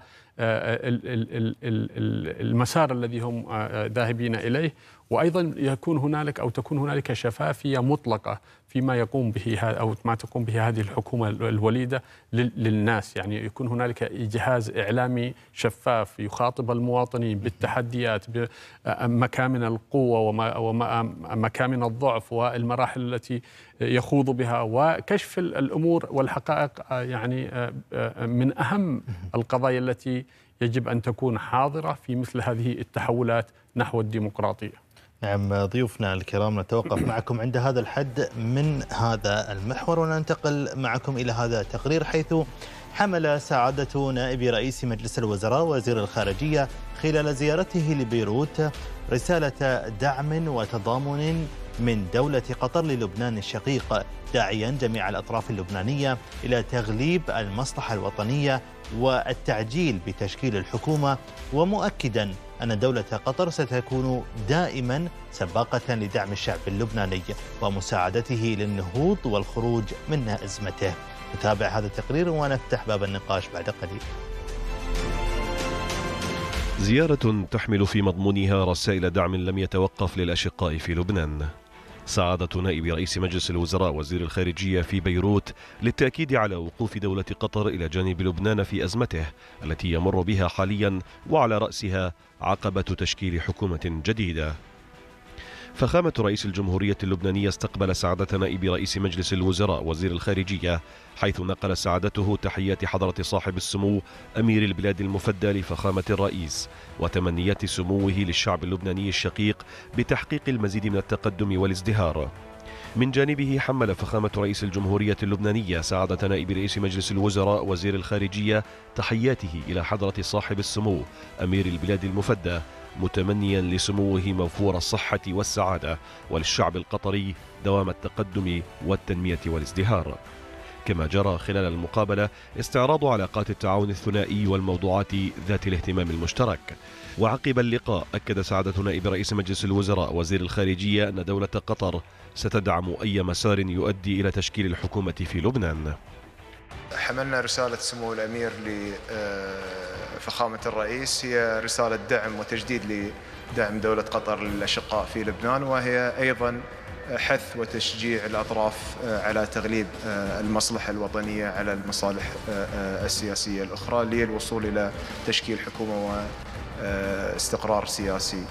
Speaker 4: المسار الذي هم ذاهبين اليه وايضا يكون هنالك او تكون هنالك شفافيه مطلقه فيما يقوم به او ما تقوم به هذه الحكومه الوليده للناس يعني يكون هنالك جهاز اعلامي شفاف يخاطب المواطنين بالتحديات بمكامن القوه ومكامن الضعف والمراحل التي يخوض بها وكشف الامور والحقائق آه، يعني آه، آه، من اهم القضايا التي يجب ان تكون حاضره في مثل هذه التحولات نحو الديمقراطيه نعم ضيوفنا الكرام نتوقف [coughs]
Speaker 1: معكم عند هذا الحد من هذا المحور وننتقل معكم إلى هذا التقرير حيث حمل سعادة نائب رئيس مجلس الوزراء وزير الخارجية خلال زيارته لبيروت رسالة دعم وتضامن من دولة قطر للبنان الشقيق داعيا جميع الأطراف اللبنانية إلى تغليب المصلحة الوطنية والتعجيل بتشكيل الحكومة ومؤكدا أن دولة قطر ستكون دائما سباقة لدعم الشعب اللبناني ومساعدته للنهوض والخروج من أزمته نتابع هذا التقرير ونفتح باب النقاش بعد قليل
Speaker 5: زيارة تحمل في مضمونها رسائل دعم لم يتوقف للأشقاء في لبنان سعادة نائب رئيس مجلس الوزراء وزير الخارجية في بيروت للتأكيد على وقوف دولة قطر إلى جانب لبنان في أزمته التي يمر بها حاليا وعلى رأسها عقبة تشكيل حكومة جديدة فخامة رئيس الجمهورية اللبنانية استقبل سعادة نائب رئيس مجلس الوزراء وزير الخارجية حيث نقل سعادته تحيات حضرة صاحب السمو أمير البلاد المفدى لفخامة الرئيس وتمنيات سموه للشعب اللبناني الشقيق بتحقيق المزيد من التقدم والازدهار من جانبه حمل فخامة رئيس الجمهورية اللبنانية سعادة نائب رئيس مجلس الوزراء وزير الخارجية تحياته إلى حضرة صاحب السمو أمير البلاد المفدى متمنيا لسموه موفور الصحة والسعادة وللشعب القطري دوام التقدم والتنمية والازدهار كما جرى خلال المقابلة استعراض علاقات التعاون الثنائي والموضوعات ذات الاهتمام المشترك وعقب اللقاء أكد سعادة نائب رئيس مجلس الوزراء وزير الخارجية أن دولة قطر ستدعم أي مسار يؤدي إلى تشكيل الحكومة في لبنان
Speaker 2: حملنا رسالة سمو الأمير لفخامة آه، الرئيس هي رسالة دعم وتجديد لدعم دولة قطر للأشقاء في لبنان وهي أيضا حث وتشجيع الأطراف آه، على تغليب آه، المصلحة الوطنية على المصالح السياسية الأخرى للوصول إلى تشكيل حكومة واستقرار سياسي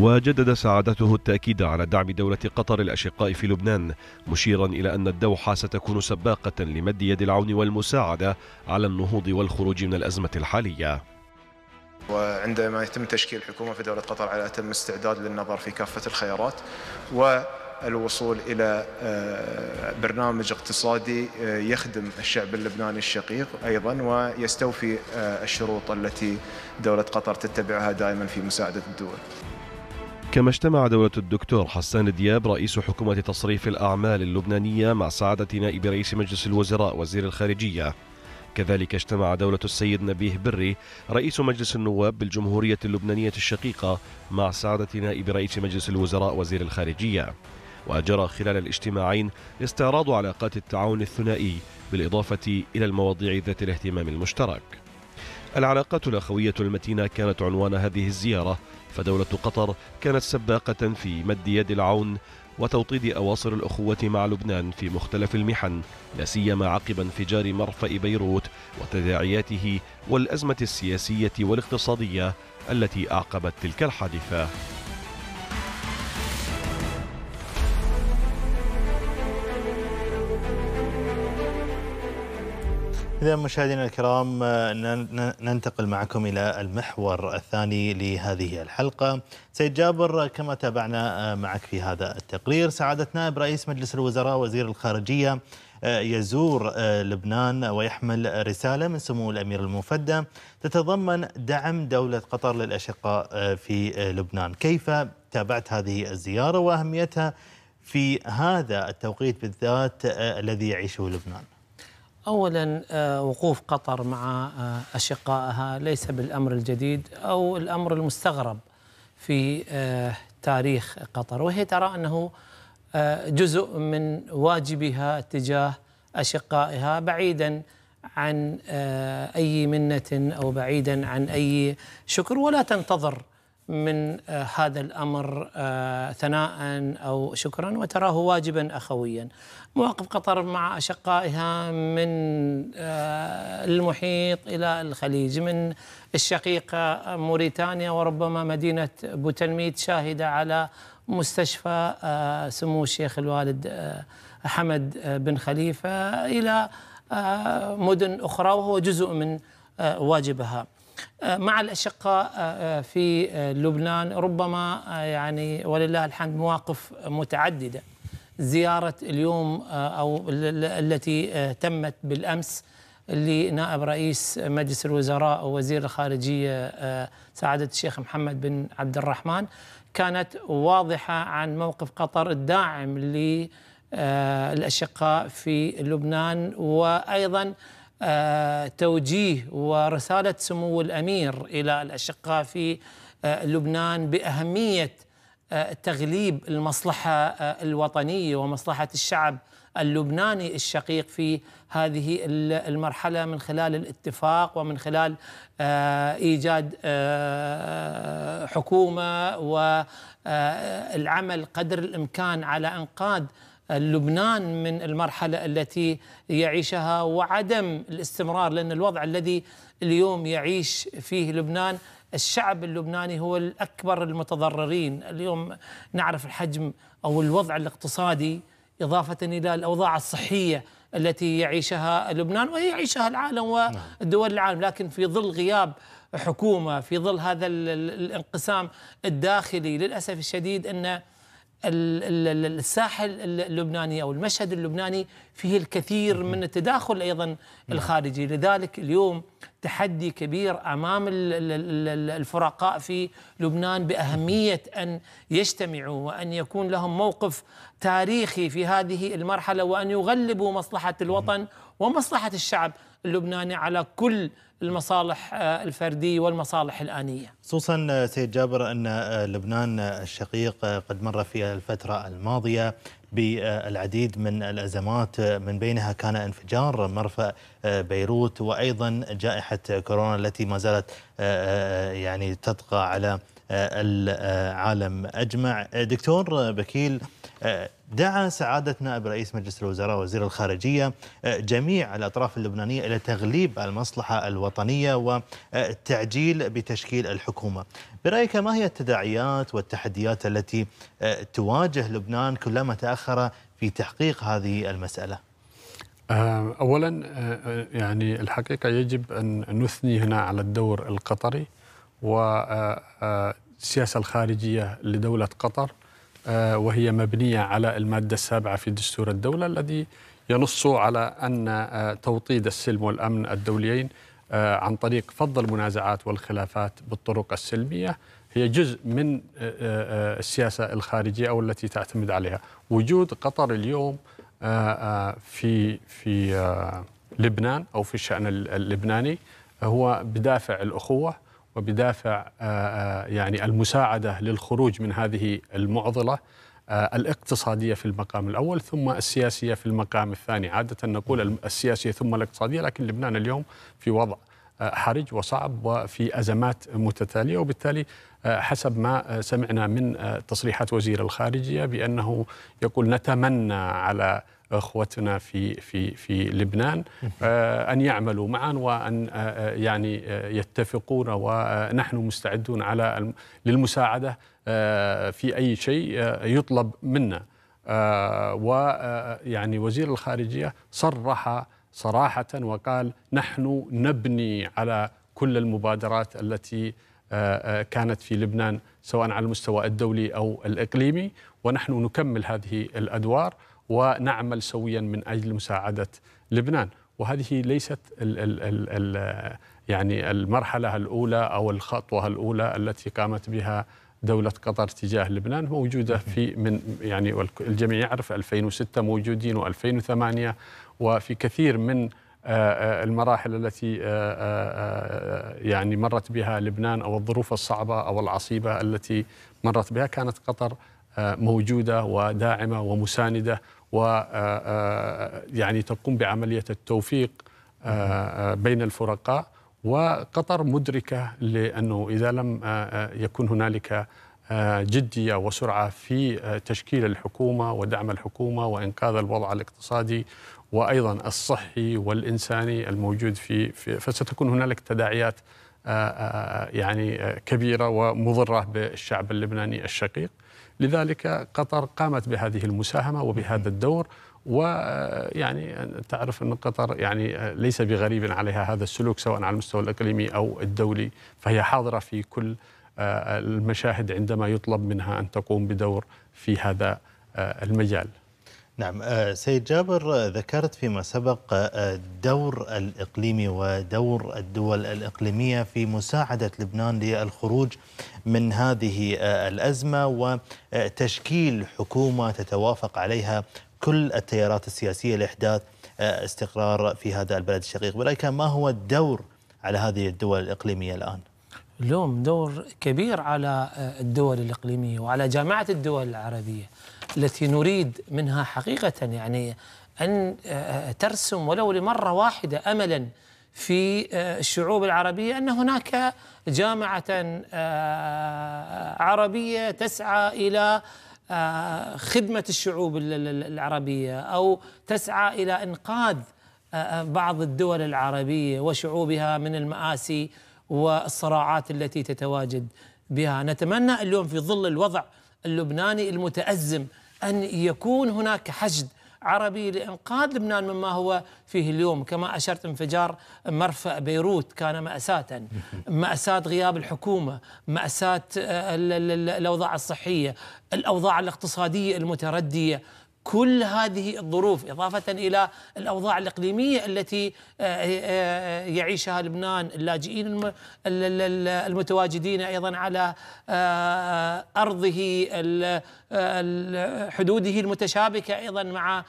Speaker 5: وجدد سعادته التأكيد على دعم دولة قطر الأشقاء في لبنان مشيرا إلى أن الدوحة ستكون سباقة لمد يد العون والمساعدة على النهوض والخروج من الأزمة الحالية
Speaker 2: وعندما يتم تشكيل حكومة في دولة قطر على أتم استعداد للنظر في كافة الخيارات و الوصول الى آه، برنامج اقتصادي آه، يخدم الشعب اللبناني الشقيق ايضا ويستوفي آه، الشروط التي دوله قطر تتبعها دائما في مساعده الدول.
Speaker 5: كما اجتمع دولة الدكتور حسان دياب رئيس حكومة تصريف الأعمال اللبنانية مع سعادة نائب رئيس مجلس الوزراء وزير الخارجية كذلك اجتمع دولة السيد نبيه بري رئيس مجلس النواب بالجمهورية اللبنانية الشقيقة مع سعادة نائب رئيس مجلس الوزراء وزير الخارجية وجرى خلال الاجتماعين استعراض علاقات التعاون الثنائي بالإضافة إلى المواضيع ذات الاهتمام المشترك العلاقات الأخوية المتينة كانت عنوان هذه الزيارة فدولة قطر كانت سباقة في مد يد العون وتوطيد أواصر الأخوة مع لبنان في مختلف المحن لا سيما عقب انفجار مرفأ بيروت وتداعياته والأزمة السياسية والاقتصادية التي أعقبت تلك الحادثة
Speaker 1: إذا مشاهدينا الكرام آه، ننتقل معكم إلى المحور الثاني لهذه الحلقة سيد جابر كما تابعنا آه، معك في هذا التقرير سعادة نائب رئيس مجلس الوزراء وزير الخارجية آه، يزور لبنان ويحمل رسالة من سمو الأمير المفدى تتضمن دعم دولة قطر للأشقاء في لبنان كيف تابعت هذه الزيارة وأهميتها في هذا التوقيت بالذات الذي يعيشه لبنان
Speaker 3: اولا آه، وقوف قطر مع آه، اشقائها ليس بالامر الجديد او الامر المستغرب في آه، تاريخ قطر وهي ترى انه جزء من واجبها تجاه اشقائها بعيدا عن اي منه او بعيدا عن اي شكر ولا تنتظر من هذا الامر ثناء او شكرا وتراه واجبا اخويا مواقف قطر مع أشقائها من آه، المحيط إلى الخليج من الشقيقة موريتانيا وربما مدينة بوتلميت شاهدة على مستشفى آه، سمو الشيخ الوالد آه، حمد بن خليفة إلى مدن أخرى وهو جزء من واجبها مع الأشقاء في لبنان ربما يعني ولله الحمد مواقف متعددة زيارة اليوم آه، أو التي آه، تمت بالأمس لنائب رئيس مجلس الوزراء ووزير الخارجية آه، سعادة الشيخ محمد بن عبد الرحمن كانت واضحة عن موقف قطر الداعم للأشقاء في لبنان وأيضا توجيه ورسالة سمو الأمير إلى الأشقاء في لبنان بأهمية آه، تغليب المصلحة آه، الوطنية ومصلحة الشعب اللبناني الشقيق في هذه المرحلة من خلال الاتفاق ومن خلال آه، إيجاد حكومة والعمل قدر الإمكان على إنقاذ لبنان من المرحلة التي يعيشها وعدم الاستمرار لأن الوضع الذي اليوم يعيش فيه لبنان الشعب اللبناني هو الأكبر المتضررين اليوم نعرف الحجم أو الوضع الاقتصادي إضافة إلى الأوضاع الصحية التي يعيشها لبنان وهي يعيشها العالم نعم. ودول العالم لكن في ظل غياب حكومة في ظل هذا الانقسام الداخلي للأسف الشديد أنه الساحل اللبناني او المشهد اللبناني فيه الكثير من التداخل ايضا نعم. الخارجي، لذلك اليوم تحدي كبير امام الفرقاء في لبنان باهميه ان يجتمعوا وان يكون لهم موقف تاريخي في هذه المرحله وان يغلبوا مصلحه الوطن نعم. ومصلحه الشعب اللبناني على كل المصالح آه، الفرديه والمصالح الانيه.
Speaker 1: خصوصا آه، سيد جابر ان آه، لبنان الشقيق قد مر في الفتره الماضيه بالعديد من الازمات من بينها كان انفجار مرفأ بيروت وايضا جائحه كورونا التي ما زالت يعني تطغى على العالم اجمع. دكتور بكيل أه، دعا سعادة نائب رئيس مجلس الوزراء وزير الخارجية أه، جميع الأطراف اللبنانية إلى تغليب المصلحة الوطنية والتعجيل بتشكيل الحكومة برأيك ما هي التداعيات والتحديات التي أه، تواجه لبنان كلما تأخر في تحقيق هذه المسألة؟
Speaker 4: اولا يعني الحقيقه يجب ان نثني هنا على الدور القطري والسياسه الخارجيه لدوله قطر آه، وهي مبنية على المادة السابعة في دستور الدولة الذي ينص على أن آه، توطيد السلم والأمن الدوليين آه، عن طريق فض المنازعات والخلافات بالطرق السلمية هي جزء من السياسة الخارجية أو التي تعتمد عليها وجود قطر اليوم في في لبنان أو في الشأن اللبناني هو بدافع الأخوة وبدافع آه، آه، يعني المساعده للخروج من هذه المعضله آه، الاقتصاديه في المقام الاول ثم السياسيه في المقام الثاني، عاده نقول السياسيه ثم الاقتصاديه لكن لبنان اليوم في وضع حرج وصعب وفي ازمات متتاليه وبالتالي حسب ما سمعنا من تصريحات وزير الخارجيه بانه يقول نتمنى على اخوتنا في في في لبنان آه، ان يعملوا معا وان آه، آه، يعني يتفقون ونحن مستعدون على للمساعده في اي شيء يطلب منا ويعني وزير الخارجيه صرح صراحه وقال نحن نبني على كل المبادرات التي كانت في لبنان سواء على المستوى الدولي او الاقليمي ونحن نكمل هذه الادوار ونعمل سويا من اجل مساعده لبنان وهذه ليست ال ال ال الـ يعني المرحله الاولى او الخطوه الاولى التي قامت بها دولة قطر تجاه لبنان موجودة في من يعني الجميع يعرف 2006 موجودين و2008 وفي كثير من آه، آه، المراحل التي آه، يعني مرت بها لبنان او الظروف الصعبه او العصيبه التي مرت بها كانت قطر موجوده وداعمه ومسانده و آه، آه، يعني تقوم بعملية التوفيق آه، بين الفرقاء وقطر مدركة لأنه إذا لم يكون هنالك جدية وسرعة في تشكيل الحكومة ودعم الحكومة وإنقاذ الوضع الاقتصادي وأيضا الصحي والإنساني الموجود في, في فستكون هنالك تداعيات يعني كبيرة ومضرة بالشعب اللبناني الشقيق لذلك قطر قامت بهذه المساهمة وبهذا الدور ويعني آه، آه، تعرف أن قطر يعني آه، ليس بغريب عليها هذا السلوك سواء على المستوى الإقليمي أو الدولي فهي حاضرة في كل المشاهد عندما يطلب منها أن تقوم بدور في هذا المجال
Speaker 1: نعم آه، سيد جابر آه، ذكرت فيما سبق الدور آه، الإقليمي ودور الدول الإقليمية في مساعدة لبنان للخروج من هذه الأزمة وتشكيل حكومة تتوافق عليها كل التيارات السياسية لإحداث استقرار في هذا البلد الشقيق ولكن ما هو الدور على هذه الدول الإقليمية الآن؟
Speaker 3: لهم دور كبير على الدول الإقليمية وعلى جامعة الدول العربية التي نريد منها حقيقة يعني أن آه، ترسم ولو لمرة واحدة أملا في آه، الشعوب العربية أن هناك جامعة آه، عربية تسعى إلى خدمة الشعوب العربية أو تسعى إلى إنقاذ بعض الدول العربية وشعوبها من المآسي والصراعات التي تتواجد بها نتمنى اليوم في ظل الوضع اللبناني المتأزم أن يكون هناك حشد عربي لإنقاذ لبنان مما هو فيه اليوم كما أشرت انفجار مرفأ بيروت كان مأساة [laughs] مأساة غياب الحكومة مأساة آه، الأوضاع الصحية الأوضاع الاقتصادية المتردية كل هذه الظروف إضافة إلى الأوضاع الإقليمية التي آه، آه، آه، يعيشها لبنان اللاجئين المتواجدين أيضا على أرضه حدوده المتشابكة أيضا مع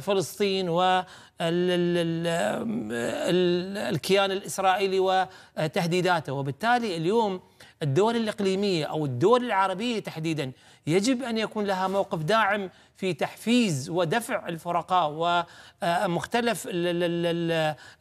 Speaker 3: فلسطين و الكيان الإسرائيلي وتهديداته وبالتالي اليوم الدول الإقليمية أو الدول العربية تحديدا يجب أن يكون لها موقف داعم في تحفيز ودفع الفرقاء ومختلف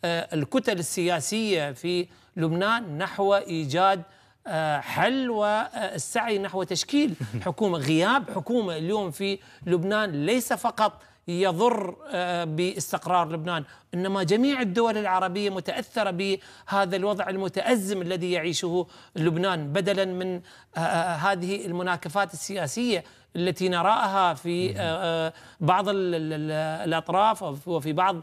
Speaker 3: الكتل السياسية في لبنان نحو إيجاد آه، حل والسعي نحو تشكيل حكومة غياب حكومة اليوم في لبنان ليس فقط يضر آه، باستقرار لبنان انما جميع الدول العربيه متاثره بهذا الوضع المتازم الذي يعيشه لبنان بدلا من آه، آه، هذه المناكفات السياسيه التي نراها في بعض الاطراف وفي بعض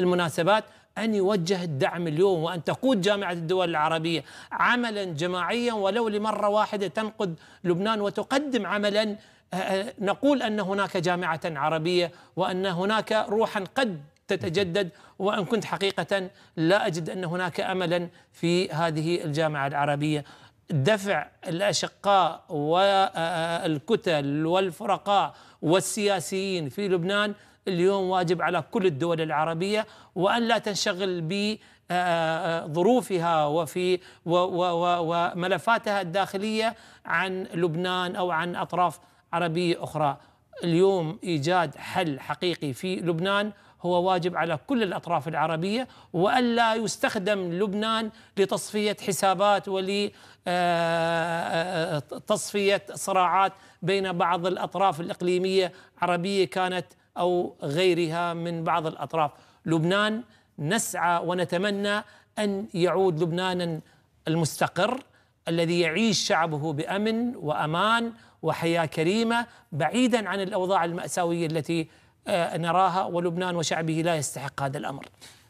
Speaker 3: المناسبات أن يوجه الدعم اليوم وأن تقود جامعة الدول العربية عملا جماعيا ولو لمرة واحدة تنقد لبنان وتقدم عملا أه، أه، نقول ان هناك جامعه عربيه وان هناك روحا قد تتجدد وان كنت حقيقه لا اجد ان هناك املا في هذه الجامعه العربيه دفع الاشقاء والكتل والفرقاء والسياسيين في لبنان اليوم واجب على كل الدول العربيه وان لا تنشغل ب أه، ظروفها وفي وملفاتها الداخليه عن لبنان او عن اطراف عربية أخرى اليوم إيجاد حل حقيقي في لبنان هو واجب على كل الأطراف العربية وألا يستخدم لبنان لتصفية حسابات ولتصفية آه، آه، آه، صراعات بين بعض الأطراف الإقليمية عربية كانت أو غيرها من بعض الأطراف لبنان نسعى ونتمنى أن يعود لبنانا المستقر الذي يعيش شعبه بامن وامان وحياه كريمه بعيدا عن الاوضاع الماساويه التي آه، نراها ولبنان وشعبه لا يستحق هذا الامر.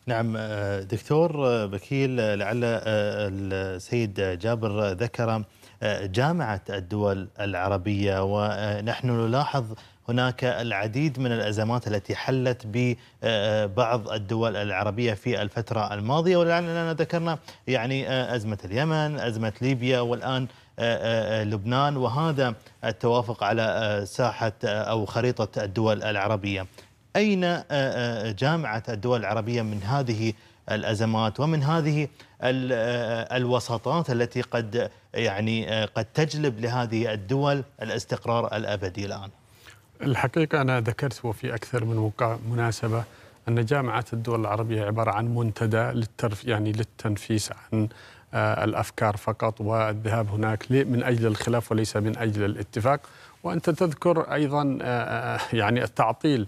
Speaker 1: نعم آه، دكتور بكيل آه، لعل السيد جابر ذكر جامعه الدول العربيه ونحن نلاحظ هناك العديد من الأزمات التي حلت ببعض آه، آه، الدول العربية في الفترة الماضية ولعلنا ذكرنا يعني آه، أزمة اليمن أزمة ليبيا والآن لبنان وهذا التوافق على ساحة أو خريطة الدول العربية أين جامعة الدول العربية من هذه الأزمات ومن هذه الوساطات التي قد يعني قد تجلب لهذه الدول
Speaker 4: الاستقرار الأبدي الآن الحقيقة أنا ذكرت وفي أكثر من مناسبة أن جامعة الدول العربية عبارة عن منتدى للترف يعني للتنفيس عن آه، الأفكار فقط والذهاب هناك من أجل الخلاف وليس من أجل الاتفاق وأنت تذكر أيضا آه، آه، يعني التعطيل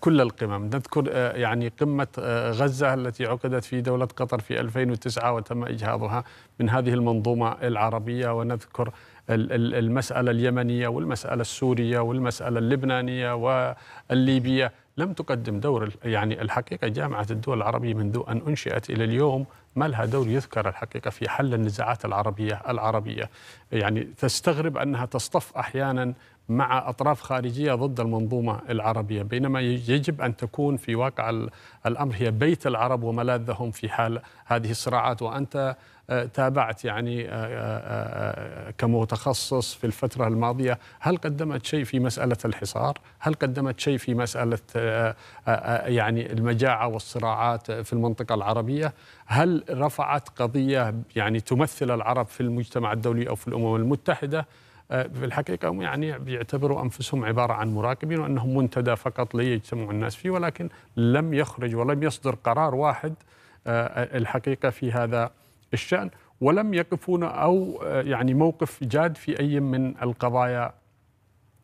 Speaker 4: كل القمم نذكر يعني قمة غزة التي عقدت في دولة قطر في 2009 وتم إجهاضها من هذه المنظومة العربية ونذكر المسألة اليمنية والمسألة السورية والمسألة اللبنانية والليبية لم تقدم دور يعني الحقيقة جامعة الدول العربية منذ أن أنشئت إلى اليوم ما لها دور يذكر الحقيقة في حل النزاعات العربية العربية يعني تستغرب أنها تصطف أحيانا مع أطراف خارجية ضد المنظومة العربية بينما يجب أن تكون في واقع الأمر هي بيت العرب وملاذهم في حال هذه الصراعات وأنت آه، تابعت يعني آه، آه، كمتخصص في الفترة الماضية هل قدمت شيء في مسألة الحصار هل قدمت شيء في مسألة يعني المجاعة والصراعات في المنطقة العربية هل رفعت قضية يعني تمثل العرب في المجتمع الدولي أو في الأمم المتحدة في الحقيقة هم يعني بيعتبروا أنفسهم عبارة عن مراقبين وأنهم منتدى فقط ليجتمعوا الناس فيه ولكن لم يخرج ولم يصدر قرار واحد آه، آه، الحقيقة في هذا الشأن ولم يقفون أو آه، يعني موقف جاد في أي من القضايا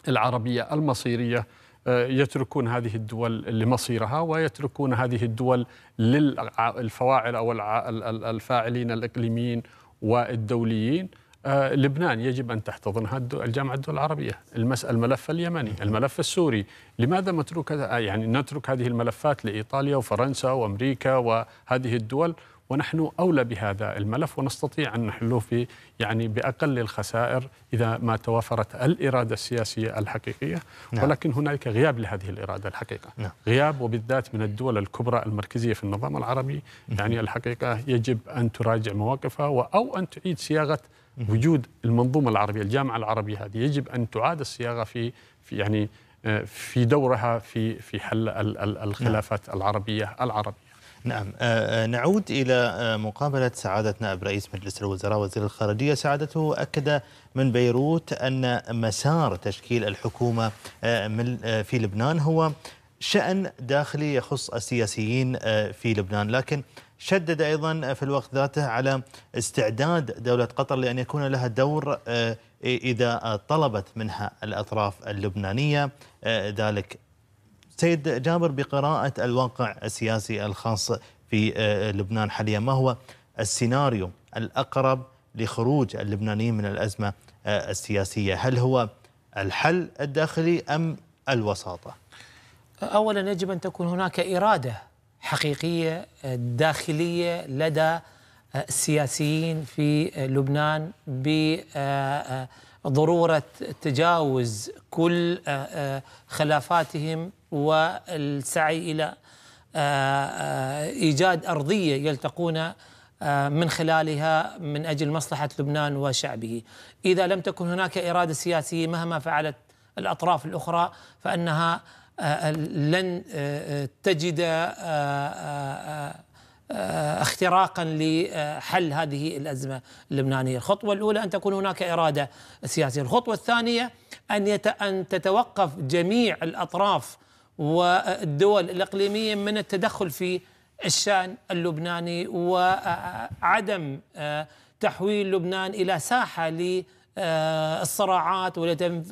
Speaker 4: العربية المصيرية يتركون هذه الدول لمصيرها ويتركون هذه الدول للفواعل أو الفاعلين الإقليميين والدوليين آه، لبنان يجب أن تحتضنها الجامعة الدول العربية الملف اليمني الملف السوري لماذا متروك آه، يعني نترك هذه الملفات لإيطاليا وفرنسا وأمريكا وهذه الدول ونحن أولى بهذا الملف ونستطيع أن نحله في يعني بأقل الخسائر إذا ما توافرت الإرادة السياسية الحقيقية نعم. ولكن هنالك غياب لهذه الإرادة الحقيقة نعم. غياب وبالذات من الدول الكبرى المركزية في النظام العربي يعني الحقيقة يجب أن تراجع مواقفها أو أن تعيد صياغة وجود المنظومه العربيه الجامعه العربيه هذه يجب ان تعاد الصياغه في, في يعني آه، في دورها في في حل الخلافات نعم. العربيه العربيه نعم آه، آه، نعود إلى مقابلة سعادة نائب
Speaker 1: رئيس مجلس الوزراء وزير الخارجية سعادته أكد من بيروت أن مسار تشكيل الحكومة في لبنان هو شأن داخلي يخص السياسيين في لبنان لكن شدد أيضا في الوقت ذاته على استعداد دولة قطر لأن يكون لها دور آه، إذا طلبت منها الأطراف اللبنانية آه، ذلك سيد جابر بقراءة الواقع السياسي الخاص في آه، لبنان حاليا ما هو السيناريو الأقرب لخروج اللبنانيين من الأزمة السياسية هل هو الحل الداخلي أم الوساطة؟
Speaker 3: أولا يجب أن تكون هناك إرادة حقيقيه آه، داخليه لدى السياسيين آه، في آه، لبنان بضروره تجاوز كل خلافاتهم والسعي الى ايجاد ارضيه يلتقون من خلالها من اجل مصلحه لبنان وشعبه. اذا لم تكن هناك اراده سياسيه مهما فعلت الاطراف الاخرى فانها آه، لن آه، آه، تجد اختراقا لحل هذه الازمه اللبنانيه، الخطوه الاولى ان تكون هناك اراده سياسيه، الخطوه الثانيه ان ان تتوقف جميع الاطراف والدول الاقليميه من التدخل في الشان اللبناني وعدم تحويل لبنان الى ساحه للصراعات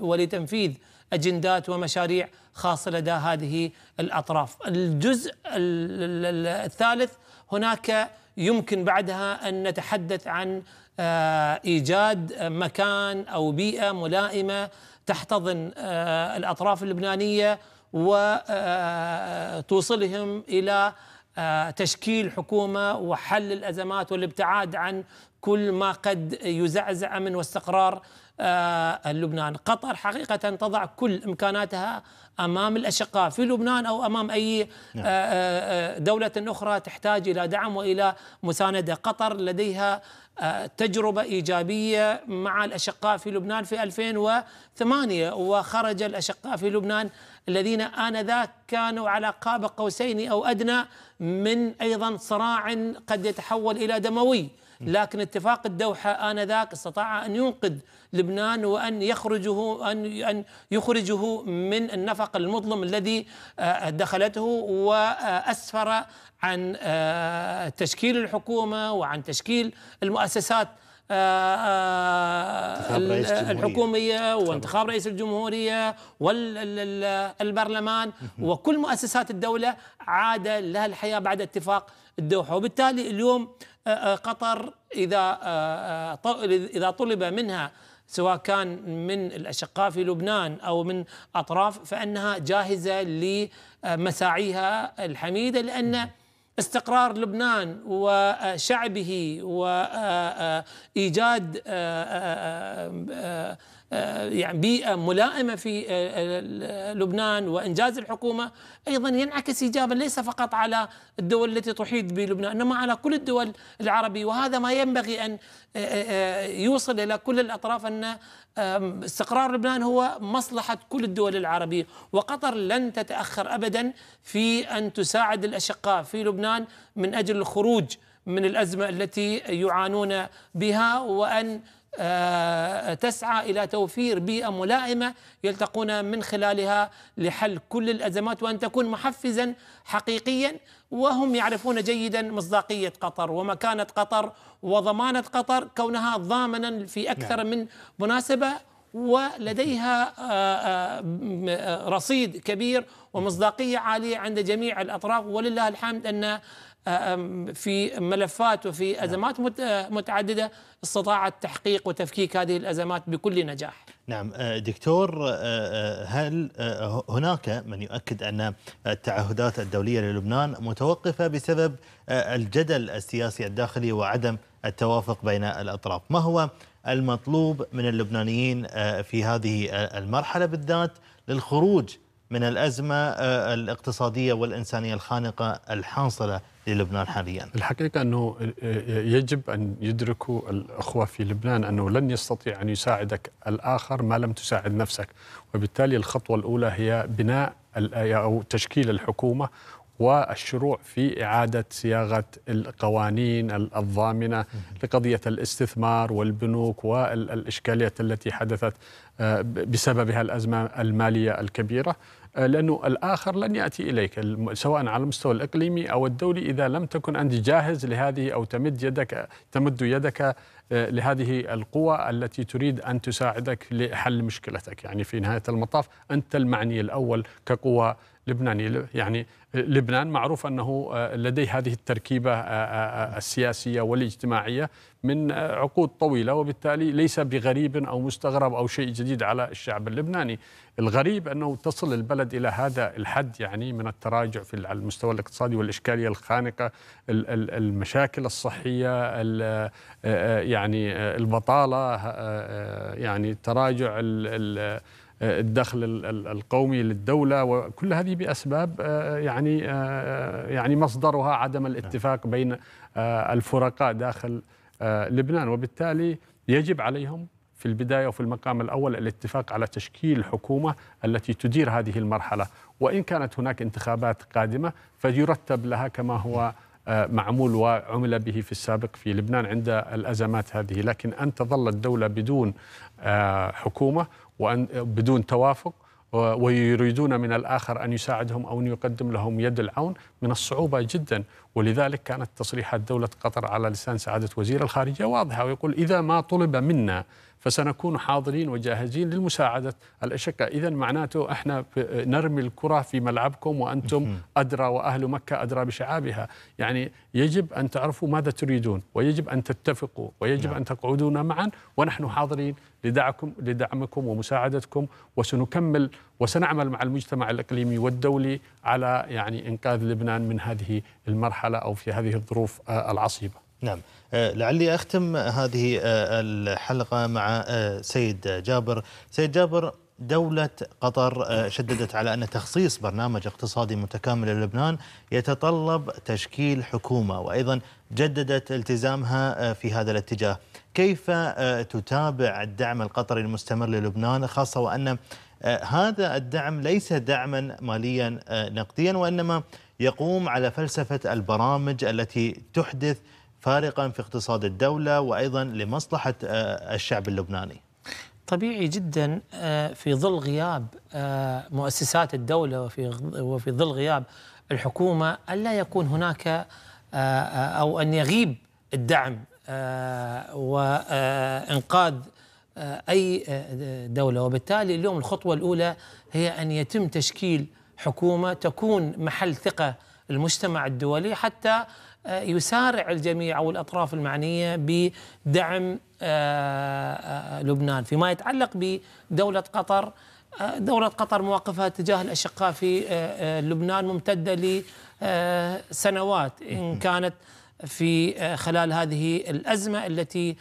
Speaker 3: ولتنفيذ اجندات ومشاريع خاصة لدى هذه الأطراف الجزء الثالث هناك يمكن بعدها أن نتحدث عن آه، إيجاد مكان أو بيئة ملائمة تحتضن آه، الأطراف اللبنانية وتوصلهم آه، إلى تشكيل حكومه وحل الازمات والابتعاد عن كل ما قد يزعزع امن واستقرار آه، لبنان قطر حقيقة تضع كل إمكاناتها أمام الأشقاء في لبنان أو أمام أي آه، نعم. آه، دولة أخرى تحتاج إلى دعم وإلى مساندة قطر لديها تجربة إيجابية مع الأشقاء في لبنان في 2008 وخرج الأشقاء في لبنان الذين آنذاك كانوا على قاب قوسين أو أدنى من أيضا صراع قد يتحول إلى دموي لكن اتفاق الدوحة آنذاك استطاع أن ينقذ لبنان وأن يخرجه أن أن يخرجه من النفق المظلم الذي آه، دخلته وأسفر عن آه، تشكيل الحكومة وعن تشكيل المؤسسات آه، الحكومية وانتخاب رئيس الجمهورية والبرلمان وكل مؤسسات الدولة عاد لها الحياة بعد اتفاق الدوحه وبالتالي اليوم آه، آه، قطر اذا آه، اذا طلب منها سواء كان من الاشقاء في لبنان او من اطراف فانها جاهزه لمساعيها الحميده لان استقرار لبنان وشعبه وايجاد آه، يعني بيئة ملائمة في آه، آه، لبنان وإنجاز الحكومة أيضا ينعكس إيجابا ليس فقط على الدول التي تحيط بلبنان إنما على كل الدول العربية وهذا ما ينبغي أن يوصل إلى كل الأطراف أن استقرار لبنان هو مصلحة كل الدول العربية وقطر لن تتأخر أبدا في أن تساعد الأشقاء في لبنان من أجل الخروج من الأزمة التي يعانون بها وأن آه، تسعى الى توفير بيئه ملائمه يلتقون من خلالها لحل كل الازمات وان تكون محفزا حقيقيا وهم يعرفون جيدا مصداقيه قطر ومكانه قطر وضمانه قطر كونها ضامنا في اكثر نعم. من مناسبه ولديها آه، آه، رصيد كبير ومصداقيه عاليه عند جميع الاطراف ولله الحمد ان آه، في ملفات وفي نعم. أزمات آه، متعددة استطاعت تحقيق وتفكيك هذه الأزمات بكل نجاح
Speaker 1: نعم آه، دكتور هل هناك من يؤكد أن التعهدات الدولية للبنان متوقفة بسبب الجدل السياسي الداخلي وعدم التوافق بين الأطراف ما هو المطلوب من اللبنانيين في هذه المرحلة بالذات للخروج من الأزمة آه، الاقتصادية والإنسانية
Speaker 4: الخانقة الحاصلة للبنان حاليا الحقيقة أنه آه، آه، يجب أن يدركوا الأخوة في لبنان أنه لن يستطيع أن يساعدك الآخر ما لم تساعد نفسك وبالتالي الخطوة الأولى هي بناء أو تشكيل الحكومة والشروع في إعادة صياغة القوانين الضامنة لقضية الاستثمار والبنوك والإشكاليات التي حدثت بسببها الأزمة المالية الكبيرة آه، لأنه الآخر لن يأتي إليك سواء على المستوى الإقليمي أو الدولي إذا لم تكن أنت جاهز لهذه أو تمد يدك تمد يدك آه، لهذه القوى التي تريد أن تساعدك لحل مشكلتك يعني في نهاية المطاف أنت المعني الأول كقوة لبناني يعني لبنان معروف أنه آه، لديه هذه التركيبة آه، آه، السياسية والاجتماعية من عقود طويلة وبالتالي ليس بغريب أو مستغرب أو شيء جديد على الشعب اللبناني الغريب أنه تصل البلد إلى هذا الحد يعني من التراجع في على المستوى الاقتصادي والإشكالية الخانقة المشاكل الصحية يعني البطالة يعني تراجع ال آه، الدخل القومي للدولة وكل هذه بأسباب آه، يعني آه، يعني مصدرها عدم الاتفاق بين الفرقاء داخل لبنان وبالتالي يجب عليهم في البداية وفي المقام الأول الاتفاق على تشكيل الحكومة التي تدير هذه المرحلة وإن كانت هناك انتخابات قادمة فيرتب لها كما هو معمول وعمل به في السابق في لبنان عند الأزمات هذه لكن أن تظل الدولة بدون حكومة وأن بدون توافق ويريدون من الآخر أن يساعدهم أو أن يقدم لهم يد العون من الصعوبة جدا ولذلك كانت تصريحات دولة قطر على لسان سعادة وزير الخارجية واضحة ويقول إذا ما طلب منا فسنكون حاضرين وجاهزين للمساعدة الأشقاء إذا معناته إحنا نرمي الكرة في ملعبكم وأنتم أدرى وأهل مكة أدرى بشعابها يعني يجب أن تعرفوا ماذا تريدون ويجب أن تتفقوا ويجب نعم. أن تقعدون معا ونحن حاضرين لدعكم لدعمكم ومساعدتكم وسنكمل وسنعمل مع المجتمع الاقليمي والدولي على يعني انقاذ لبنان من هذه المرحله او في هذه الظروف آه، العصيبه. نعم. آه، لعلي أختم
Speaker 1: هذه آه، الحلقة مع آه، سيد جابر سيد جابر دولة قطر شددت على أن تخصيص برنامج اقتصادي متكامل للبنان يتطلب تشكيل حكومة وأيضا جددت التزامها في هذا الاتجاه كيف تتابع الدعم القطري المستمر للبنان خاصة وأن هذا الدعم ليس دعما ماليا نقديا وإنما يقوم على فلسفة البرامج التي تحدث فارقا في اقتصاد الدولة وأيضا
Speaker 3: لمصلحة آه، الشعب اللبناني طبيعي جدا آه، في ظل غياب آه، مؤسسات الدولة وفي وفي ظل غياب الحكومة ألا يكون هناك أو أن يغيب الدعم وإنقاذ أي دولة وبالتالي اليوم الخطوة الأولى هي أن يتم تشكيل حكومة تكون محل ثقة المجتمع الدولي حتى آه، يسارع الجميع او الاطراف المعنيه بدعم آه، آه، لبنان فيما يتعلق بدوله قطر دولة قطر مواقفها تجاه الأشقاء في لبنان ممتدة لسنوات إن كانت في خلال هذه الأزمة التي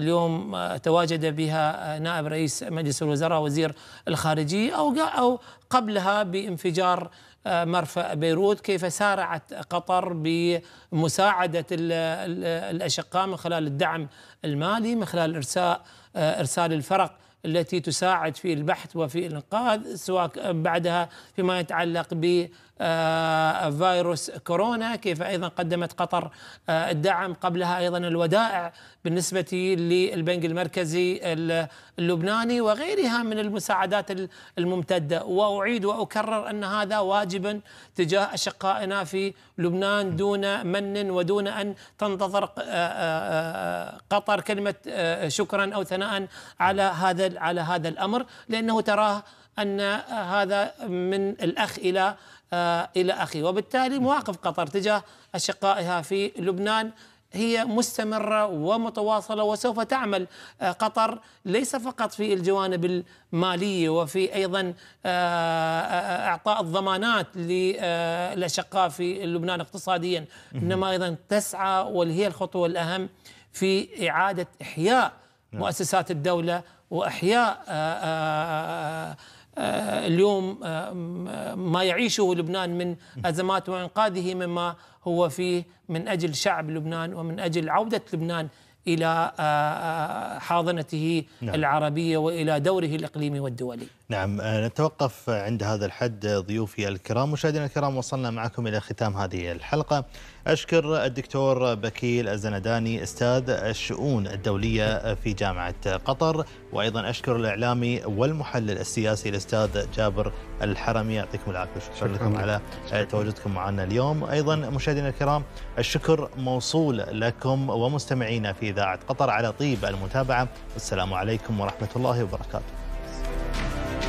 Speaker 3: اليوم تواجد بها نائب رئيس مجلس الوزراء وزير الخارجية أو أو قبلها بانفجار مرفأ بيروت كيف سارعت قطر بمساعدة الأشقاء من خلال الدعم المالي من خلال إرساء آه، إرسال الفرق التي تساعد في البحث وفي الإنقاذ سواء بعدها فيما يتعلق ب آه، فيروس كورونا كيف أيضا قدمت قطر آه، الدعم قبلها أيضا الودائع بالنسبة للبنك المركزي اللبناني وغيرها من المساعدات الممتدة وأعيد وأكرر أن هذا واجب تجاه أشقائنا في لبنان دون من ودون أن تنتظر آه، قطر كلمة شكرا أو ثناء على هذا على هذا الأمر لأنه تراه أن هذا من الأخ إلى آه، إلى آخره وبالتالي مواقف قطر تجاه أشقائها في لبنان هي مستمرة ومتواصلة وسوف تعمل آه، قطر ليس فقط في الجوانب المالية وفي أيضا آه، إعطاء الضمانات للأشقاء في لبنان اقتصاديا إنما أيضا تسعى واللي هي الخطوة الأهم في إعادة إحياء نعم. مؤسسات الدولة وإحياء آه، اليوم آه، ما يعيشه لبنان من أزمات وإنقاذه مما هو فيه من أجل شعب لبنان ومن أجل عودة لبنان الى آه، حاضنته نعم. العربيه والى دوره الاقليمي والدولي.
Speaker 1: نعم نتوقف عند هذا الحد ضيوفي الكرام، مشاهدينا الكرام وصلنا معكم الى ختام هذه الحلقه. أشكر الدكتور بكيل الزنداني أستاذ الشؤون الدولية في جامعة قطر وأيضا أشكر الإعلامي والمحلل السياسي الأستاذ جابر الحرمي يعطيكم العافية شكرا, شكرا لكم على شكرا. تواجدكم معنا اليوم أيضا مشاهدينا الكرام الشكر موصول لكم ومستمعينا في إذاعة قطر على طيب المتابعة والسلام عليكم ورحمة الله وبركاته